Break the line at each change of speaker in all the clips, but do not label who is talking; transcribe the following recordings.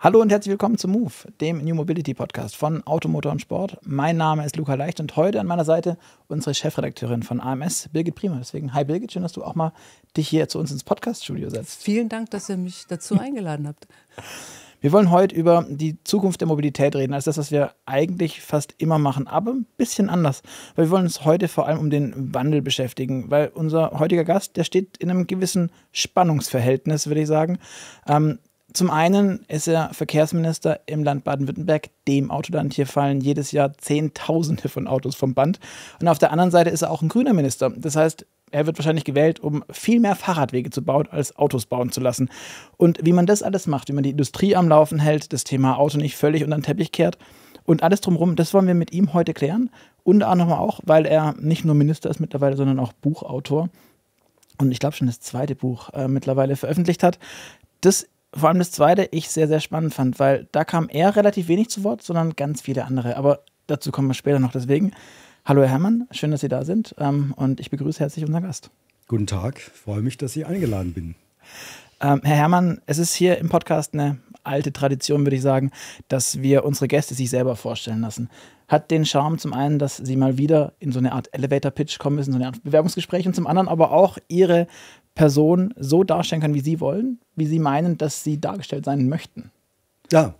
Hallo und herzlich willkommen zu Move, dem New Mobility Podcast von Automotor und Sport. Mein Name ist Luca Leicht und heute an meiner Seite unsere Chefredakteurin von AMS, Birgit Prima. Deswegen, hi Birgit, schön, dass du auch mal dich hier zu uns ins Podcast-Studio setzt. Vielen Dank, dass ihr mich
dazu eingeladen habt.
Wir wollen heute über die Zukunft der Mobilität reden, als das, was wir eigentlich fast immer machen, aber ein bisschen anders. Weil wir wollen uns heute vor allem um den Wandel beschäftigen, weil unser heutiger Gast, der steht in einem gewissen Spannungsverhältnis, würde ich sagen. Ähm, zum einen ist er Verkehrsminister im Land Baden-Württemberg. Dem Autoland hier fallen jedes Jahr Zehntausende von Autos vom Band. Und auf der anderen Seite ist er auch ein grüner Minister. Das heißt, er wird wahrscheinlich gewählt, um viel mehr Fahrradwege zu bauen, als Autos bauen zu lassen. Und wie man das alles macht, wie man die Industrie am Laufen hält, das Thema Auto nicht völlig unter den Teppich kehrt und alles drumherum, das wollen wir mit ihm heute klären. Unter anderem auch, weil er nicht nur Minister ist mittlerweile, sondern auch Buchautor. Und ich glaube schon das zweite Buch äh, mittlerweile veröffentlicht hat. Das vor allem das zweite ich sehr, sehr spannend fand, weil da kam er relativ wenig zu Wort, sondern ganz viele andere. Aber dazu kommen wir später noch. Deswegen, hallo Herr Herrmann, schön, dass Sie da sind ähm, und ich begrüße herzlich unseren Gast. Guten Tag, freue mich, dass Sie eingeladen bin. Ähm, Herr Herrmann, es ist hier im Podcast eine alte Tradition, würde ich sagen, dass wir unsere Gäste sich selber vorstellen lassen. Hat den Charme zum einen, dass sie mal wieder in so eine Art Elevator-Pitch kommen müssen, so eine Art Bewerbungsgespräch und zum anderen aber auch ihre Person so darstellen können, wie sie wollen, wie sie meinen, dass sie dargestellt sein
möchten. Ja,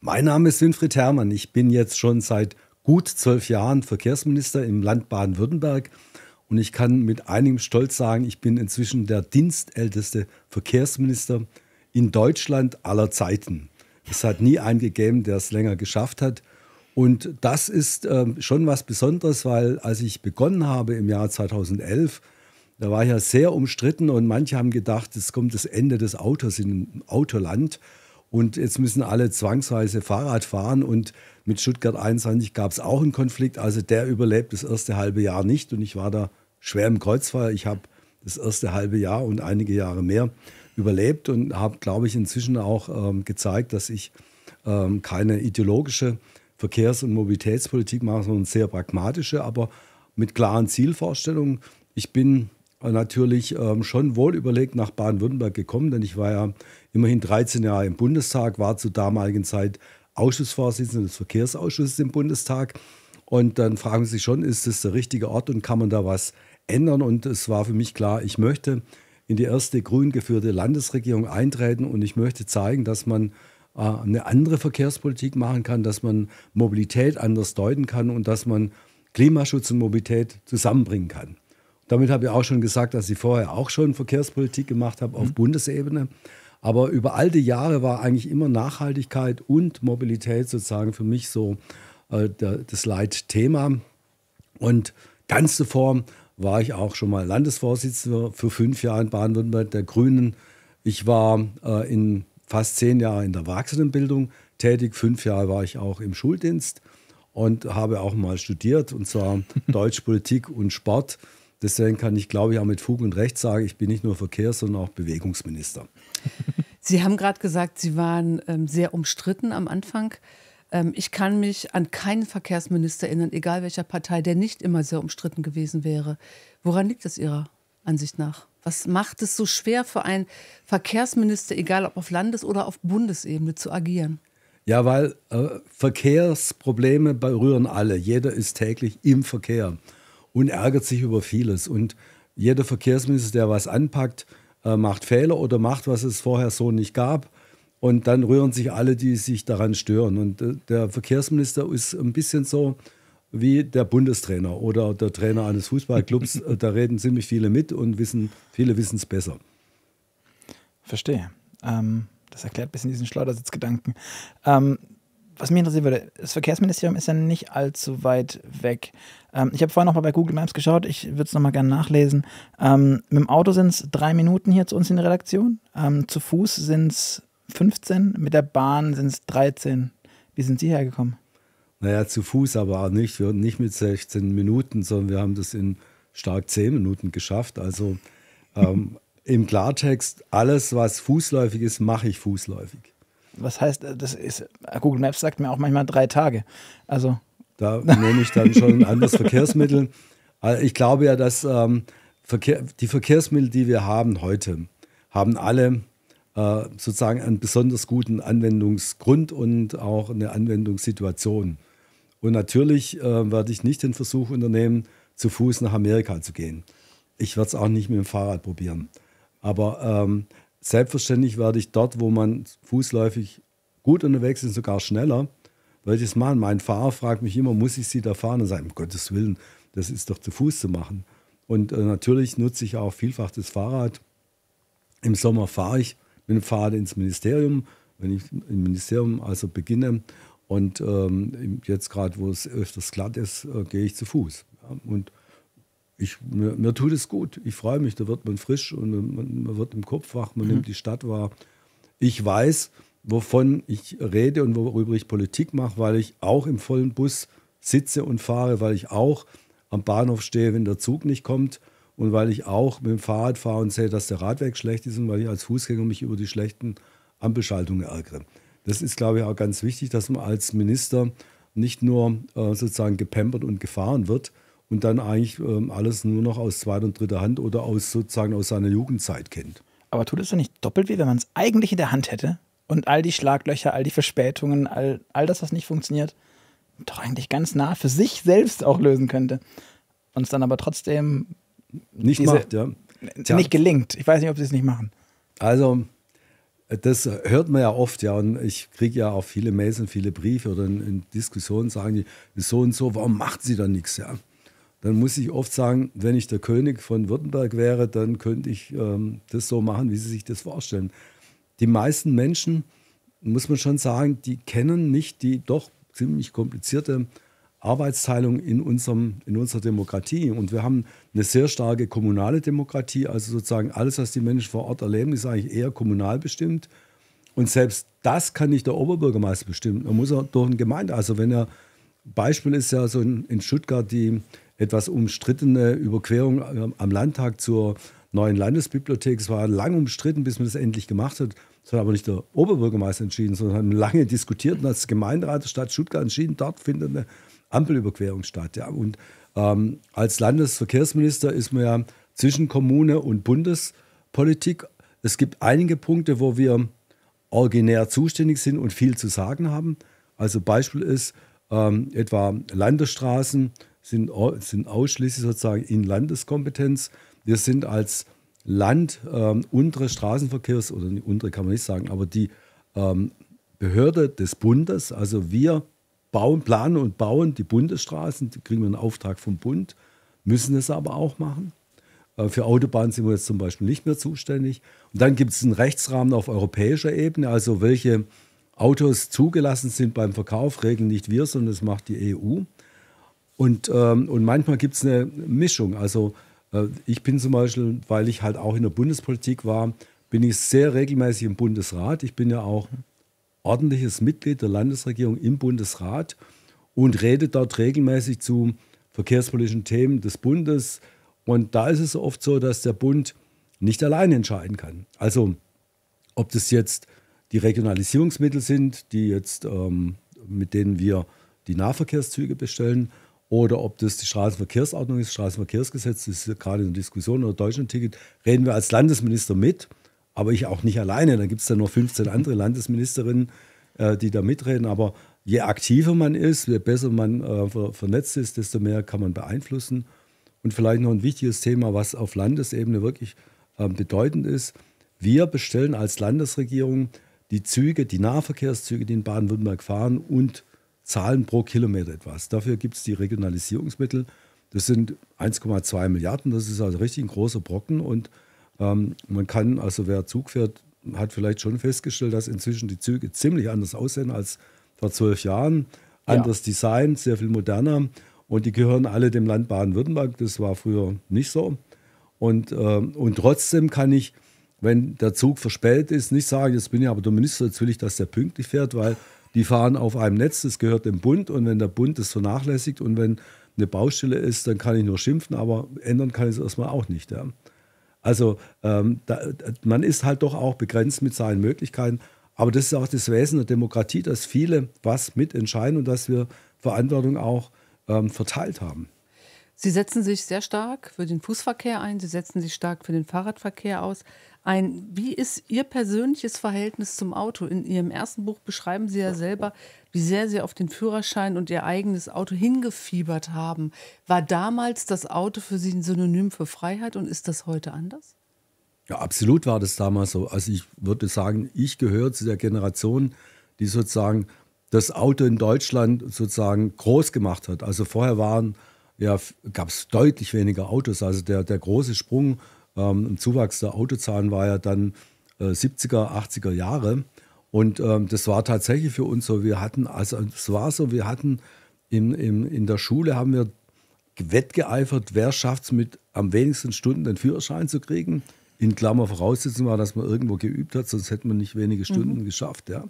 mein Name ist Winfried Herrmann. Ich bin jetzt schon seit gut zwölf Jahren Verkehrsminister im Land Baden-Württemberg. Und ich kann mit einigem Stolz sagen, ich bin inzwischen der dienstälteste Verkehrsminister in Deutschland aller Zeiten. Es hat nie einen gegeben, der es länger geschafft hat. Und das ist äh, schon was Besonderes, weil als ich begonnen habe im Jahr 2011, da war ja sehr umstritten und manche haben gedacht, es kommt das Ende des Autos in Autoland und jetzt müssen alle zwangsweise Fahrrad fahren und mit Stuttgart 21 gab es auch einen Konflikt, also der überlebt das erste halbe Jahr nicht und ich war da schwer im Kreuzfeuer. Ich habe das erste halbe Jahr und einige Jahre mehr überlebt und habe, glaube ich, inzwischen auch ähm, gezeigt, dass ich ähm, keine ideologische Verkehrs- und Mobilitätspolitik mache, sondern sehr pragmatische, aber mit klaren Zielvorstellungen. Ich bin natürlich ähm, schon wohl überlegt nach Baden-Württemberg gekommen, denn ich war ja immerhin 13 Jahre im Bundestag, war zur damaligen Zeit Ausschussvorsitzender des Verkehrsausschusses im Bundestag. Und dann fragen Sie sich schon, ist das der richtige Ort und kann man da was ändern? Und es war für mich klar, ich möchte in die erste grün geführte Landesregierung eintreten und ich möchte zeigen, dass man äh, eine andere Verkehrspolitik machen kann, dass man Mobilität anders deuten kann und dass man Klimaschutz und Mobilität zusammenbringen kann. Damit habe ich auch schon gesagt, dass ich vorher auch schon Verkehrspolitik gemacht habe auf mhm. Bundesebene. Aber über all die Jahre war eigentlich immer Nachhaltigkeit und Mobilität sozusagen für mich so äh, das Leitthema. Und ganz zuvor war ich auch schon mal Landesvorsitzender für fünf Jahre in Baden-Württemberg der Grünen. Ich war äh, in fast zehn Jahren in der Erwachsenenbildung tätig. Fünf Jahre war ich auch im Schuldienst und habe auch mal studiert, und zwar Deutsch, Politik und Sport. Deswegen kann ich, glaube ich, auch mit Fug und Recht sagen, ich bin nicht nur Verkehrs-, sondern auch Bewegungsminister.
Sie haben gerade gesagt, Sie waren ähm, sehr umstritten am Anfang. Ähm, ich kann mich an keinen Verkehrsminister erinnern, egal welcher Partei, der nicht immer sehr umstritten gewesen wäre. Woran liegt das Ihrer Ansicht nach? Was macht es so schwer für einen Verkehrsminister, egal ob auf Landes- oder auf Bundesebene, zu agieren?
Ja, weil äh, Verkehrsprobleme berühren alle. Jeder ist täglich im Verkehr und ärgert sich über vieles. Und jeder Verkehrsminister, der was anpackt, äh, macht Fehler oder macht, was es vorher so nicht gab. Und dann rühren sich alle, die sich daran stören. Und äh, der Verkehrsminister ist ein bisschen so wie der Bundestrainer oder der Trainer eines Fußballclubs. da reden ziemlich viele mit und wissen, viele wissen es besser. Verstehe. Ähm, das erklärt ein bisschen diesen
Schleudersitzgedanken. Ähm, was mich interessieren würde, das Verkehrsministerium ist ja nicht allzu weit weg. Ähm, ich habe vorhin nochmal bei Google Maps geschaut, ich würde es nochmal gerne nachlesen. Ähm, mit dem Auto sind es drei Minuten hier zu uns in der Redaktion. Ähm, zu Fuß sind es 15, mit der Bahn sind es 13. Wie sind Sie hergekommen?
Naja, zu Fuß aber auch nicht. Wir hatten nicht mit 16 Minuten, sondern wir haben das in stark 10 Minuten geschafft. Also ähm, im Klartext, alles, was fußläufig ist, mache ich fußläufig.
Was heißt, das ist, Google Maps sagt mir auch
manchmal drei Tage. Also. Da nehme ich dann schon ein anderes Verkehrsmittel. Ich glaube ja, dass ähm, Verkehr, die Verkehrsmittel, die wir haben heute, haben alle äh, sozusagen einen besonders guten Anwendungsgrund und auch eine Anwendungssituation. Und natürlich äh, werde ich nicht den Versuch unternehmen, zu Fuß nach Amerika zu gehen. Ich werde es auch nicht mit dem Fahrrad probieren. Aber ähm, selbstverständlich werde ich dort, wo man fußläufig gut unterwegs ist, sogar schneller, weil ich das machen. Mein Fahrer fragt mich immer, muss ich sie da fahren? Und sagt, um Gottes Willen, das ist doch zu Fuß zu machen. Und äh, natürlich nutze ich auch vielfach das Fahrrad. Im Sommer fahre ich mit dem Fahrrad ins Ministerium, wenn ich im Ministerium also beginne. Und ähm, jetzt gerade, wo es öfters glatt ist, äh, gehe ich zu Fuß. Ja, und ich, mir, mir, tut es gut. Ich freue mich, da wird man frisch und man, man wird im Kopf wach, man mhm. nimmt die Stadt wahr. Ich weiß, wovon ich rede und worüber ich Politik mache, weil ich auch im vollen Bus sitze und fahre, weil ich auch am Bahnhof stehe, wenn der Zug nicht kommt und weil ich auch mit dem Fahrrad fahre und sehe, dass der Radweg schlecht ist und weil ich als Fußgänger mich über die schlechten Ampelschaltungen ärgere. Das ist, glaube ich, auch ganz wichtig, dass man als Minister nicht nur äh, sozusagen gepampert und gefahren wird und dann eigentlich äh, alles nur noch aus zweiter und dritter Hand oder aus sozusagen aus seiner Jugendzeit kennt. Aber tut es dann nicht doppelt weh, wenn man es eigentlich in der Hand hätte?
Und all die Schlaglöcher, all die Verspätungen, all, all das, was nicht funktioniert, doch eigentlich ganz nah für sich selbst auch lösen könnte. Und es dann aber trotzdem nicht diese, macht, ja. Tja. Nicht gelingt. Ich weiß nicht, ob sie es nicht machen.
Also, das hört man ja oft, ja. Und ich kriege ja auch viele Mails und viele Briefe oder in, in Diskussionen sagen die, so und so, warum macht sie da nichts, ja? Dann muss ich oft sagen, wenn ich der König von Württemberg wäre, dann könnte ich ähm, das so machen, wie sie sich das vorstellen die meisten Menschen, muss man schon sagen, die kennen nicht die doch ziemlich komplizierte Arbeitsteilung in, unserem, in unserer Demokratie. Und wir haben eine sehr starke kommunale Demokratie. Also sozusagen alles, was die Menschen vor Ort erleben, ist eigentlich eher kommunal bestimmt. Und selbst das kann nicht der Oberbürgermeister bestimmen. Da muss er durch eine Gemeinde. Also wenn er, Beispiel ist ja so in, in Stuttgart die etwas umstrittene Überquerung äh, am Landtag zur neuen Landesbibliothek. Es war lang umstritten, bis man das endlich gemacht hat. Das hat aber nicht der Oberbürgermeister entschieden, sondern haben lange diskutiert und als Gemeinderat der Stadt Stuttgart entschieden, dort findet eine Ampelüberquerung statt. Ja. Und ähm, als Landesverkehrsminister ist man ja zwischen Kommune und Bundespolitik. Es gibt einige Punkte, wo wir originär zuständig sind und viel zu sagen haben. Also Beispiel ist ähm, etwa Landesstraßen sind, sind ausschließlich sozusagen in Landeskompetenz. Wir sind als Land ähm, untere Straßenverkehrs, oder untere kann man nicht sagen, aber die ähm, Behörde des Bundes, also wir bauen, planen und bauen die Bundesstraßen, die kriegen wir einen Auftrag vom Bund, müssen es aber auch machen. Äh, für Autobahnen sind wir jetzt zum Beispiel nicht mehr zuständig. Und dann gibt es einen Rechtsrahmen auf europäischer Ebene, also welche Autos zugelassen sind beim Verkauf, regeln nicht wir, sondern das macht die EU. Und, ähm, und manchmal gibt es eine Mischung. Also äh, ich bin zum Beispiel, weil ich halt auch in der Bundespolitik war, bin ich sehr regelmäßig im Bundesrat. Ich bin ja auch ordentliches Mitglied der Landesregierung im Bundesrat und rede dort regelmäßig zu verkehrspolitischen Themen des Bundes. Und da ist es oft so, dass der Bund nicht allein entscheiden kann. Also ob das jetzt die Regionalisierungsmittel sind, die jetzt, ähm, mit denen wir die Nahverkehrszüge bestellen, oder ob das die Straßenverkehrsordnung ist, Straßenverkehrsgesetz, das ist gerade eine Diskussion oder Deutschlandticket, reden wir als Landesminister mit, aber ich auch nicht alleine. Dann gibt es da noch 15 andere Landesministerinnen, äh, die da mitreden. Aber je aktiver man ist, je besser man äh, vernetzt ist, desto mehr kann man beeinflussen. Und vielleicht noch ein wichtiges Thema, was auf Landesebene wirklich ähm, bedeutend ist. Wir bestellen als Landesregierung die Züge, die Nahverkehrszüge, die in Baden-Württemberg fahren und zahlen pro Kilometer etwas. Dafür gibt es die Regionalisierungsmittel. Das sind 1,2 Milliarden. Das ist also richtig ein großer Brocken. Und ähm, man kann, also wer Zug fährt, hat vielleicht schon festgestellt, dass inzwischen die Züge ziemlich anders aussehen als vor zwölf Jahren. Anders ja. Design, sehr viel moderner. Und die gehören alle dem Land Baden-Württemberg. Das war früher nicht so. Und, äh, und trotzdem kann ich, wenn der Zug verspätet ist, nicht sagen, jetzt bin ich aber der Minister, jetzt will ich, dass der pünktlich fährt, weil die fahren auf einem Netz, das gehört dem Bund und wenn der Bund das vernachlässigt und wenn eine Baustelle ist, dann kann ich nur schimpfen, aber ändern kann ich es erstmal auch nicht. Ja. Also ähm, da, man ist halt doch auch begrenzt mit seinen Möglichkeiten. Aber das ist auch das Wesen der Demokratie, dass viele was mitentscheiden und dass wir Verantwortung auch ähm,
verteilt haben. Sie setzen sich sehr stark für den Fußverkehr ein, Sie setzen sich stark für den Fahrradverkehr aus ein. Wie ist Ihr persönliches Verhältnis zum Auto? In Ihrem ersten Buch beschreiben Sie ja selber, wie sehr Sie auf den Führerschein und Ihr eigenes Auto hingefiebert haben. War damals das Auto für Sie ein Synonym für Freiheit und ist das heute anders?
Ja, absolut war das damals so. Also ich würde sagen, ich gehöre zu der Generation, die sozusagen das Auto in Deutschland sozusagen groß gemacht hat. Also vorher waren ja, gab es deutlich weniger Autos. Also der, der große Sprung ähm, Zuwachs der Autozahlen war ja dann äh, 70er, 80er Jahre. Und ähm, das war tatsächlich für uns so, wir hatten, also es war so, wir hatten in, in, in der Schule haben wir wettgeeifert, wer schafft es mit am wenigsten Stunden den Führerschein zu kriegen. In Klammer Voraussetzung war, dass man irgendwo geübt hat, sonst hätte man nicht wenige mhm. Stunden mhm. geschafft. Ja.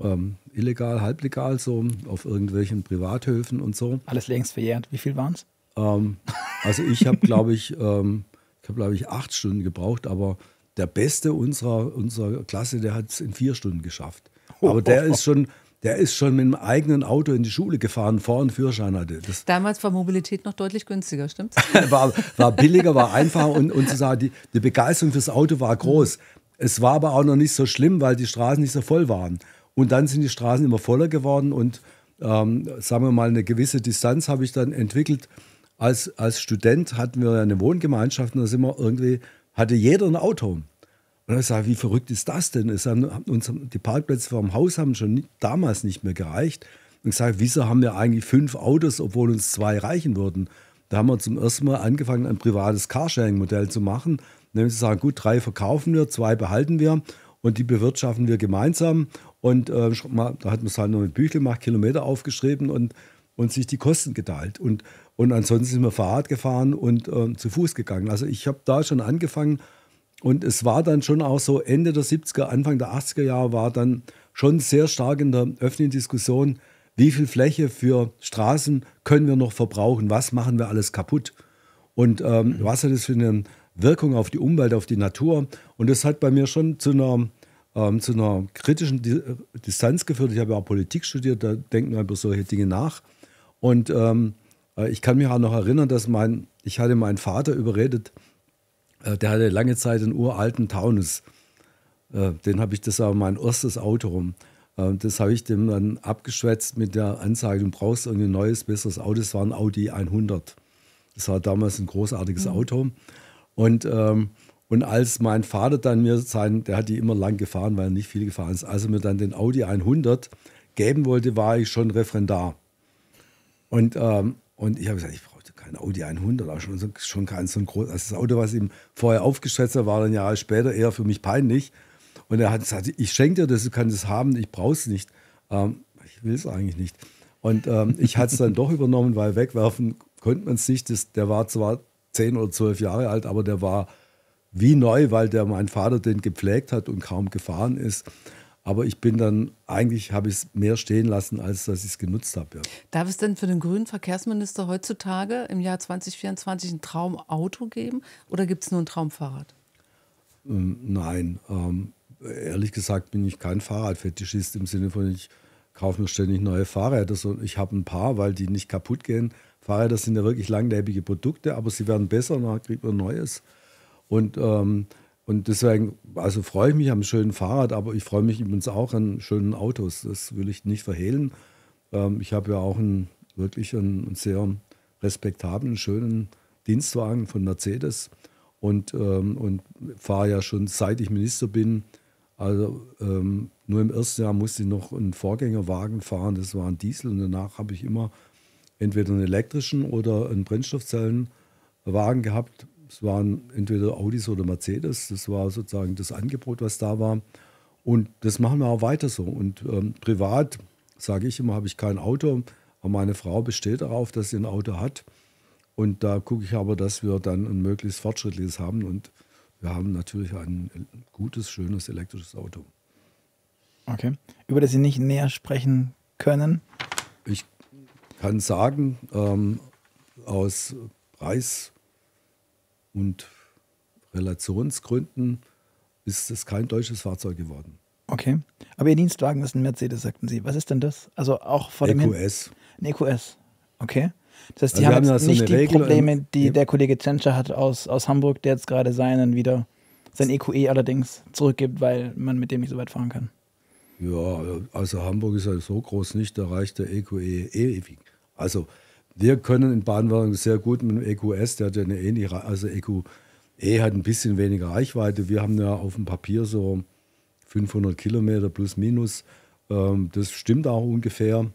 Ähm, illegal, halblegal, so auf irgendwelchen Privathöfen und so. Alles längst verjährt. Wie viel waren es? Ähm, also ich habe, glaube ich, ähm, ich habe, glaube ich, acht Stunden gebraucht, aber der Beste unserer, unserer Klasse, der hat es in vier Stunden geschafft. Oh. aber der ist schon, der ist schon mit dem eigenen Auto in die Schule gefahren, vor und Führerschein hatte. Das
Damals war Mobilität noch deutlich günstiger, stimmt's?
war, war billiger, war einfacher und, und zu sagen, die, die Begeisterung fürs Auto war groß. Es war aber auch noch nicht so schlimm, weil die Straßen nicht so voll waren. Und dann sind die Straßen immer voller geworden und ähm, sagen wir mal, eine gewisse Distanz habe ich dann entwickelt als, als Student hatten wir eine Wohngemeinschaft und da sind wir irgendwie, hatte jeder ein Auto. Und ich sage, wie verrückt ist das denn? Es haben, uns, die Parkplätze vor dem Haus haben schon damals nicht mehr gereicht. Und ich sage, wieso haben wir eigentlich fünf Autos, obwohl uns zwei reichen würden? Da haben wir zum ersten Mal angefangen, ein privates Carsharing-Modell zu machen. Nämlich zu sagen, gut, drei verkaufen wir, zwei behalten wir und die bewirtschaften wir gemeinsam. Und äh, da hat man es halt noch mit Büchel gemacht, Kilometer aufgeschrieben und und sich die Kosten geteilt. Und, und ansonsten sind wir Fahrrad gefahren und äh, zu Fuß gegangen. Also ich habe da schon angefangen und es war dann schon auch so Ende der 70er, Anfang der 80er Jahre war dann schon sehr stark in der öffentlichen Diskussion, wie viel Fläche für Straßen können wir noch verbrauchen, was machen wir alles kaputt und ähm, mhm. was hat das für eine Wirkung auf die Umwelt, auf die Natur. Und das hat bei mir schon zu einer, ähm, zu einer kritischen äh, Distanz geführt. Ich habe ja auch Politik studiert, da denken wir über solche Dinge nach. Und ähm, äh, ich kann mich auch noch erinnern, dass mein, ich hatte meinen Vater überredet, äh, der hatte lange Zeit einen uralten Taunus. Äh, den habe ich, das war mein erstes Auto rum. Äh, das habe ich dem dann abgeschwätzt mit der Anzeige, du brauchst ein neues, besseres Auto. Das war ein Audi 100. Das war damals ein großartiges mhm. Auto. Und, ähm, und als mein Vater dann mir sein, der hat die immer lang gefahren, weil er nicht viel gefahren ist, als er mir dann den Audi 100 geben wollte, war ich schon Referendar. Und, ähm, und ich habe gesagt, ich brauchte kein Audi 100, auch schon, schon kein so ein großes. Also das Auto, was ihm vorher aufgeschätzt hat, war dann Jahre später eher für mich peinlich. Und er hat gesagt, ich schenke dir das, du kannst es haben, ich brauche es nicht. Ähm, ich will es eigentlich nicht. Und ähm, ich hatte es dann doch übernommen, weil wegwerfen konnte man es nicht. Das, der war zwar zehn oder zwölf Jahre alt, aber der war wie neu, weil der mein Vater den gepflegt hat und kaum gefahren ist. Aber ich bin dann, eigentlich habe ich es mehr stehen lassen, als dass ich es genutzt habe. Ja.
Darf es denn für den grünen Verkehrsminister heutzutage im Jahr 2024 ein Traumauto geben oder gibt es nur ein Traumfahrrad?
Ähm, nein, ähm, ehrlich gesagt bin ich kein Fahrradfetischist im Sinne von, ich kaufe mir ständig neue Fahrräder. Ich habe ein paar, weil die nicht kaputt gehen. Fahrräder sind ja wirklich langlebige Produkte, aber sie werden besser und dann kriegt man Neues. Und ähm, und deswegen, also freue ich mich am schönen Fahrrad, aber ich freue mich übrigens auch an schönen Autos. Das will ich nicht verhehlen. Ähm, ich habe ja auch einen, wirklich einen, einen, sehr respektablen, schönen Dienstwagen von Mercedes und, ähm, und fahre ja schon seit ich Minister bin. Also ähm, nur im ersten Jahr musste ich noch einen Vorgängerwagen fahren, das war ein Diesel und danach habe ich immer entweder einen elektrischen oder einen Brennstoffzellenwagen gehabt, es waren entweder Audis oder Mercedes. Das war sozusagen das Angebot, was da war. Und das machen wir auch weiter so. Und ähm, privat, sage ich immer, habe ich kein Auto. Aber meine Frau besteht darauf, dass sie ein Auto hat. Und da gucke ich aber, dass wir dann ein möglichst fortschrittliches haben. Und wir haben natürlich ein gutes, schönes elektrisches Auto. Okay.
Über das Sie nicht näher sprechen können?
Ich kann sagen, ähm, aus Preis und Relationsgründen ist es kein deutsches Fahrzeug geworden. Okay. Aber Ihr Dienstwagen
ist ein Mercedes, sagten Sie. Was ist denn das? Also auch vor dem EQS. Ein EQS. Okay.
Das heißt, die also haben jetzt nicht so die Regel Probleme,
die der Kollege Tschentscher hat aus, aus Hamburg, der jetzt gerade seinen wieder, sein EQE e allerdings zurückgibt, weil man mit dem nicht so weit fahren kann.
Ja, also Hamburg ist ja so groß nicht, da reicht der EQE e ewig. Also wir können in baden sehr gut mit dem EQS, der hat ja eine ähnliche, also EQE e hat ein bisschen weniger Reichweite. Wir haben ja auf dem Papier so 500 Kilometer plus minus. Ähm, das stimmt auch ungefähr,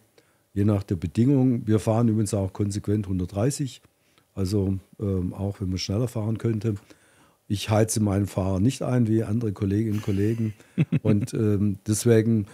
je nach der Bedingung. Wir fahren übrigens auch konsequent 130, also ähm, auch wenn man schneller fahren könnte. Ich heize meinen Fahrer nicht ein wie andere Kolleginnen und Kollegen. und ähm, deswegen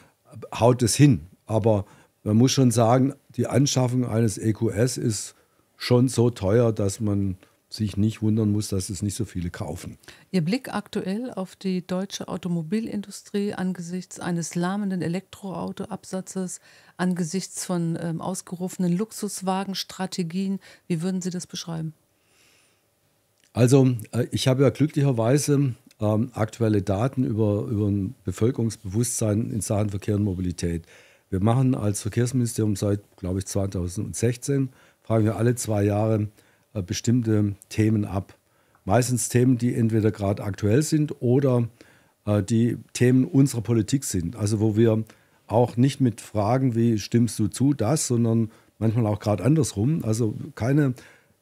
haut es hin. Aber man muss schon sagen, die Anschaffung eines EQS ist schon so teuer, dass man sich nicht wundern muss, dass es nicht so viele kaufen.
Ihr Blick aktuell auf die deutsche Automobilindustrie angesichts eines lahmenden Elektroautoabsatzes, angesichts von ähm, ausgerufenen Luxuswagenstrategien, wie würden Sie das beschreiben?
Also, äh, ich habe ja glücklicherweise ähm, aktuelle Daten über, über ein Bevölkerungsbewusstsein in Sachen Verkehr und Mobilität. Wir machen als Verkehrsministerium seit, glaube ich, 2016, fragen wir alle zwei Jahre äh, bestimmte Themen ab. Meistens Themen, die entweder gerade aktuell sind oder äh, die Themen unserer Politik sind. Also wo wir auch nicht mit Fragen wie stimmst du zu das, sondern manchmal auch gerade andersrum. Also keine,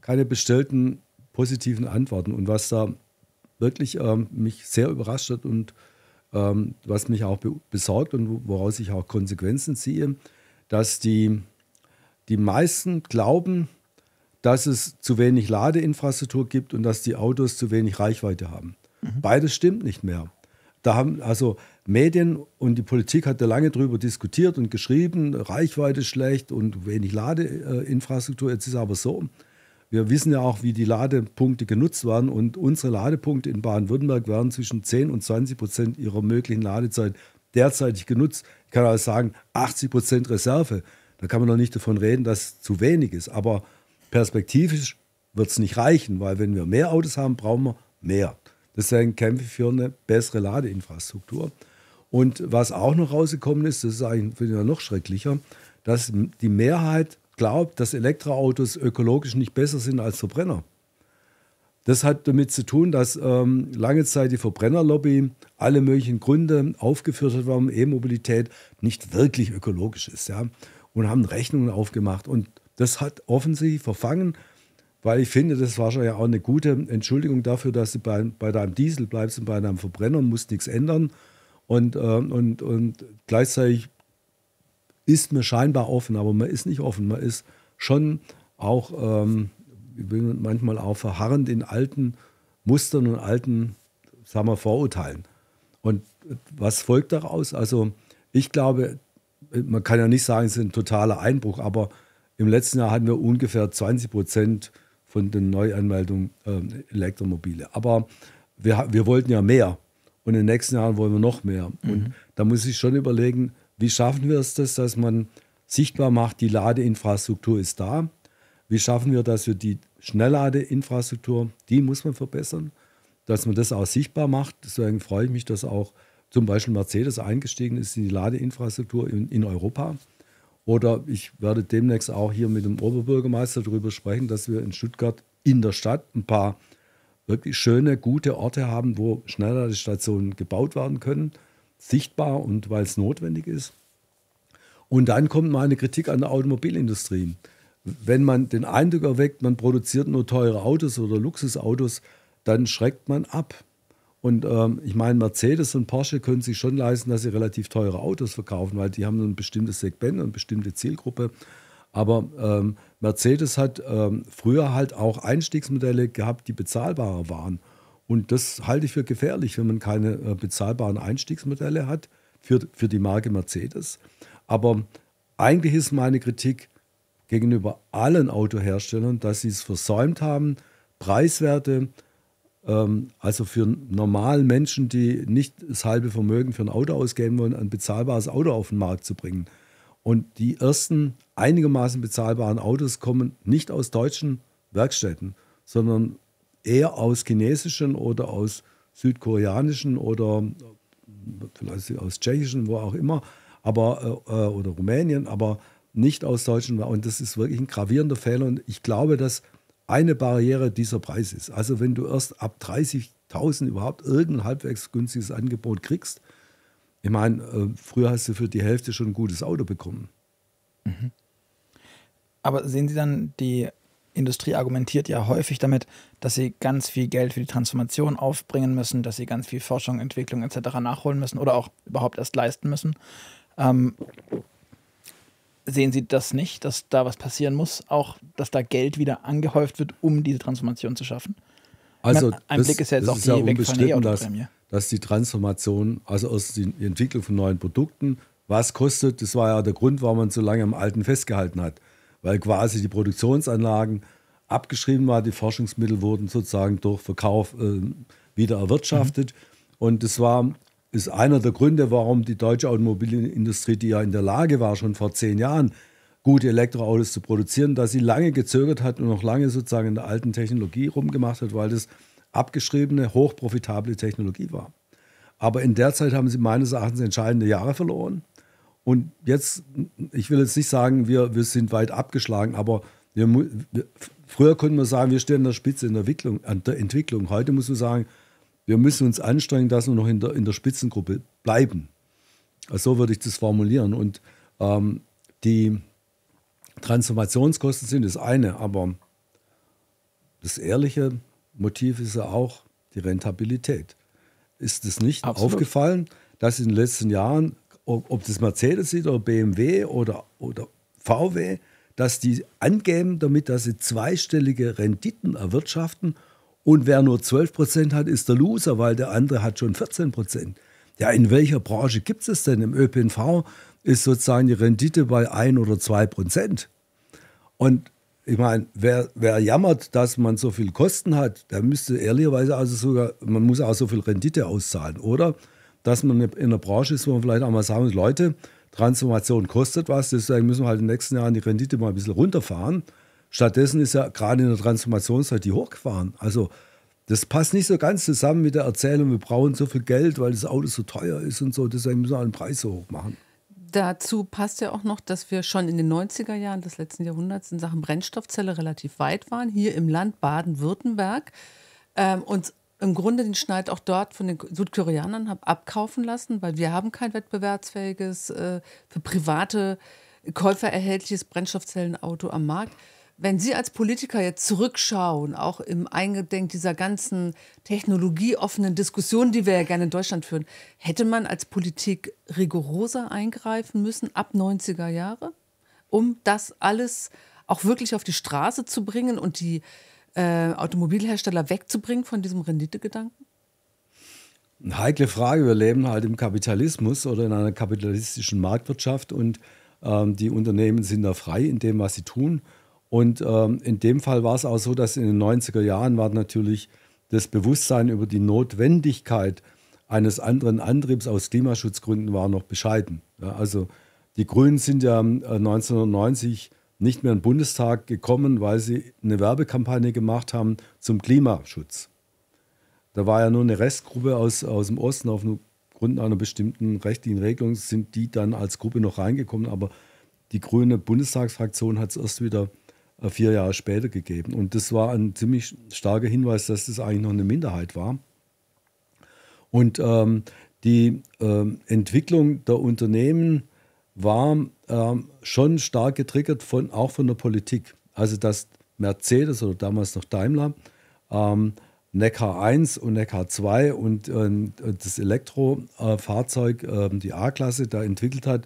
keine bestellten positiven Antworten. Und was da wirklich äh, mich sehr überrascht hat und ähm, was mich auch besorgt und woraus ich auch Konsequenzen ziehe, dass die, die meisten glauben, dass es zu wenig Ladeinfrastruktur gibt und dass die Autos zu wenig Reichweite haben. Mhm. Beides stimmt nicht mehr. Da haben also Medien und die Politik hat da lange drüber diskutiert und geschrieben, Reichweite schlecht und wenig Ladeinfrastruktur. Jetzt ist aber so, wir wissen ja auch, wie die Ladepunkte genutzt waren und unsere Ladepunkte in Baden-Württemberg werden zwischen 10 und 20 Prozent ihrer möglichen Ladezeit derzeitig genutzt. Ich kann also sagen, 80 Prozent Reserve. Da kann man noch nicht davon reden, dass zu wenig ist. Aber perspektivisch wird es nicht reichen, weil wenn wir mehr Autos haben, brauchen wir mehr. Deswegen kämpfe ich für eine bessere Ladeinfrastruktur. Und was auch noch rausgekommen ist, das ist eigentlich noch schrecklicher, dass die Mehrheit glaubt, dass Elektroautos ökologisch nicht besser sind als Verbrenner. Das hat damit zu tun, dass ähm, lange Zeit die Verbrennerlobby alle möglichen Gründe aufgeführt hat, warum E-Mobilität nicht wirklich ökologisch ist. Ja? Und haben Rechnungen aufgemacht. Und das hat offensichtlich verfangen, weil ich finde, das war schon ja auch eine gute Entschuldigung dafür, dass du bei, bei deinem Diesel bleibst und bei deinem Verbrenner musst nichts ändern. Und, äh, und, und gleichzeitig ist mir scheinbar offen, aber man ist nicht offen. Man ist schon auch ähm, manchmal auch verharrend in alten Mustern und alten, sagen wir, Vorurteilen. Und was folgt daraus? Also ich glaube, man kann ja nicht sagen, es ist ein totaler Einbruch, aber im letzten Jahr hatten wir ungefähr 20 Prozent von den Neuanmeldungen äh, Elektromobile. Aber wir, wir wollten ja mehr und in den nächsten Jahren wollen wir noch mehr. Mhm. Und da muss ich schon überlegen, wie schaffen wir es, das, dass man sichtbar macht, die Ladeinfrastruktur ist da? Wie schaffen wir, dass wir die Schnellladeinfrastruktur, die muss man verbessern, dass man das auch sichtbar macht? Deswegen freue ich mich, dass auch zum Beispiel Mercedes eingestiegen ist in die Ladeinfrastruktur in, in Europa. Oder ich werde demnächst auch hier mit dem Oberbürgermeister darüber sprechen, dass wir in Stuttgart in der Stadt ein paar wirklich schöne, gute Orte haben, wo Schnellladestationen gebaut werden können sichtbar und weil es notwendig ist. Und dann kommt meine Kritik an der Automobilindustrie. Wenn man den Eindruck erweckt, man produziert nur teure Autos oder Luxusautos, dann schreckt man ab. Und ähm, ich meine, Mercedes und Porsche können sich schon leisten, dass sie relativ teure Autos verkaufen, weil die haben ein bestimmtes Segment und bestimmte Zielgruppe. Aber ähm, Mercedes hat ähm, früher halt auch Einstiegsmodelle gehabt, die bezahlbarer waren. Und das halte ich für gefährlich, wenn man keine äh, bezahlbaren Einstiegsmodelle hat für, für die Marke Mercedes. Aber eigentlich ist meine Kritik gegenüber allen Autoherstellern, dass sie es versäumt haben, preiswerte, ähm, also für normalen Menschen, die nicht das halbe Vermögen für ein Auto ausgeben wollen, ein bezahlbares Auto auf den Markt zu bringen. Und die ersten einigermaßen bezahlbaren Autos kommen nicht aus deutschen Werkstätten, sondern eher aus chinesischen oder aus südkoreanischen oder vielleicht aus tschechischen, wo auch immer, aber, äh, äh oder Rumänien, aber nicht aus deutschen. Und das ist wirklich ein gravierender Fehler. Und ich glaube, dass eine Barriere dieser Preis ist. Also wenn du erst ab 30.000 überhaupt irgendein halbwegs günstiges Angebot kriegst, ich meine, äh, früher hast du für die Hälfte schon ein gutes Auto bekommen. Mhm.
Aber sehen Sie dann die Industrie argumentiert ja häufig damit, dass sie ganz viel Geld für die Transformation aufbringen müssen, dass sie ganz viel Forschung, Entwicklung etc. nachholen müssen oder auch überhaupt erst leisten müssen. Ähm, sehen Sie das nicht, dass da was passieren muss, auch dass da Geld wieder angehäuft wird, um diese Transformation zu schaffen? Also meine, ein das, Blick ist ja jetzt auch die ja unbestritten, dass,
dass die Transformation, also aus der Entwicklung von neuen Produkten, was kostet, das war ja der Grund, warum man so lange am Alten festgehalten hat weil quasi die Produktionsanlagen abgeschrieben waren. Die Forschungsmittel wurden sozusagen durch Verkauf äh, wieder erwirtschaftet. Mhm. Und das war, ist einer der Gründe, warum die deutsche Automobilindustrie, die ja in der Lage war, schon vor zehn Jahren gute Elektroautos zu produzieren, dass sie lange gezögert hat und noch lange sozusagen in der alten Technologie rumgemacht hat, weil das abgeschriebene, hochprofitable Technologie war. Aber in der Zeit haben sie meines Erachtens entscheidende Jahre verloren. Und jetzt, ich will jetzt nicht sagen, wir, wir sind weit abgeschlagen, aber wir, wir, früher konnten wir sagen, wir stehen an der Spitze in der Entwicklung. An der Entwicklung. Heute muss man sagen, wir müssen uns anstrengen, dass wir noch in der, in der Spitzengruppe bleiben. Also so würde ich das formulieren. Und ähm, die Transformationskosten sind das eine, aber das ehrliche Motiv ist ja auch die Rentabilität. Ist es nicht Absolut. aufgefallen, dass in den letzten Jahren ob das Mercedes ist oder BMW oder, oder VW, dass die angeben damit, dass sie zweistellige Renditen erwirtschaften und wer nur 12% hat, ist der Loser, weil der andere hat schon 14%. Ja, in welcher Branche gibt es denn? Im ÖPNV ist sozusagen die Rendite bei 1 oder 2%. Und ich meine, wer, wer jammert, dass man so viel Kosten hat, der müsste ehrlicherweise also sogar, man muss auch so viel Rendite auszahlen, oder? dass man in der Branche ist, wo man vielleicht auch mal sagen muss, Leute, Transformation kostet was, deswegen müssen wir halt in den nächsten Jahren die Rendite mal ein bisschen runterfahren. Stattdessen ist ja gerade in der Transformationszeit die hochgefahren. Also das passt nicht so ganz zusammen mit der Erzählung, wir brauchen so viel Geld, weil das Auto so teuer ist und so, deswegen müssen wir den Preis so hoch machen.
Dazu passt ja auch noch, dass wir schon in den 90er Jahren des letzten Jahrhunderts in Sachen Brennstoffzelle relativ weit waren, hier im Land Baden-Württemberg ähm, uns im Grunde den Schneid auch dort von den Südkoreanern habe abkaufen lassen, weil wir haben kein wettbewerbsfähiges, äh, für private Käufer erhältliches Brennstoffzellenauto am Markt. Wenn Sie als Politiker jetzt zurückschauen, auch im Eingedenk dieser ganzen technologieoffenen Diskussion, die wir ja gerne in Deutschland führen, hätte man als Politik rigoroser eingreifen müssen ab 90er Jahre, um das alles auch wirklich auf die Straße zu bringen und die äh, Automobilhersteller wegzubringen von diesem Renditegedanken?
Eine heikle Frage. Wir leben halt im Kapitalismus oder in einer kapitalistischen Marktwirtschaft und ähm, die Unternehmen sind da frei in dem, was sie tun. Und ähm, in dem Fall war es auch so, dass in den 90er Jahren war natürlich das Bewusstsein über die Notwendigkeit eines anderen Antriebs aus Klimaschutzgründen war noch bescheiden. Ja, also die Grünen sind ja 1990 äh, nicht mehr in den Bundestag gekommen, weil sie eine Werbekampagne gemacht haben zum Klimaschutz. Da war ja nur eine Restgruppe aus, aus dem Osten. Aufgrund einer bestimmten rechtlichen Regelung sind die dann als Gruppe noch reingekommen. Aber die grüne Bundestagsfraktion hat es erst wieder äh, vier Jahre später gegeben. Und das war ein ziemlich starker Hinweis, dass das eigentlich noch eine Minderheit war. Und ähm, die ähm, Entwicklung der Unternehmen war ähm, schon stark getriggert von, auch von der Politik. Also dass Mercedes oder damals noch Daimler ähm, Neckar 1 und Neckar 2 und, und, ähm, das Elektrofahrzeug, äh, die A-Klasse, da entwickelt hat,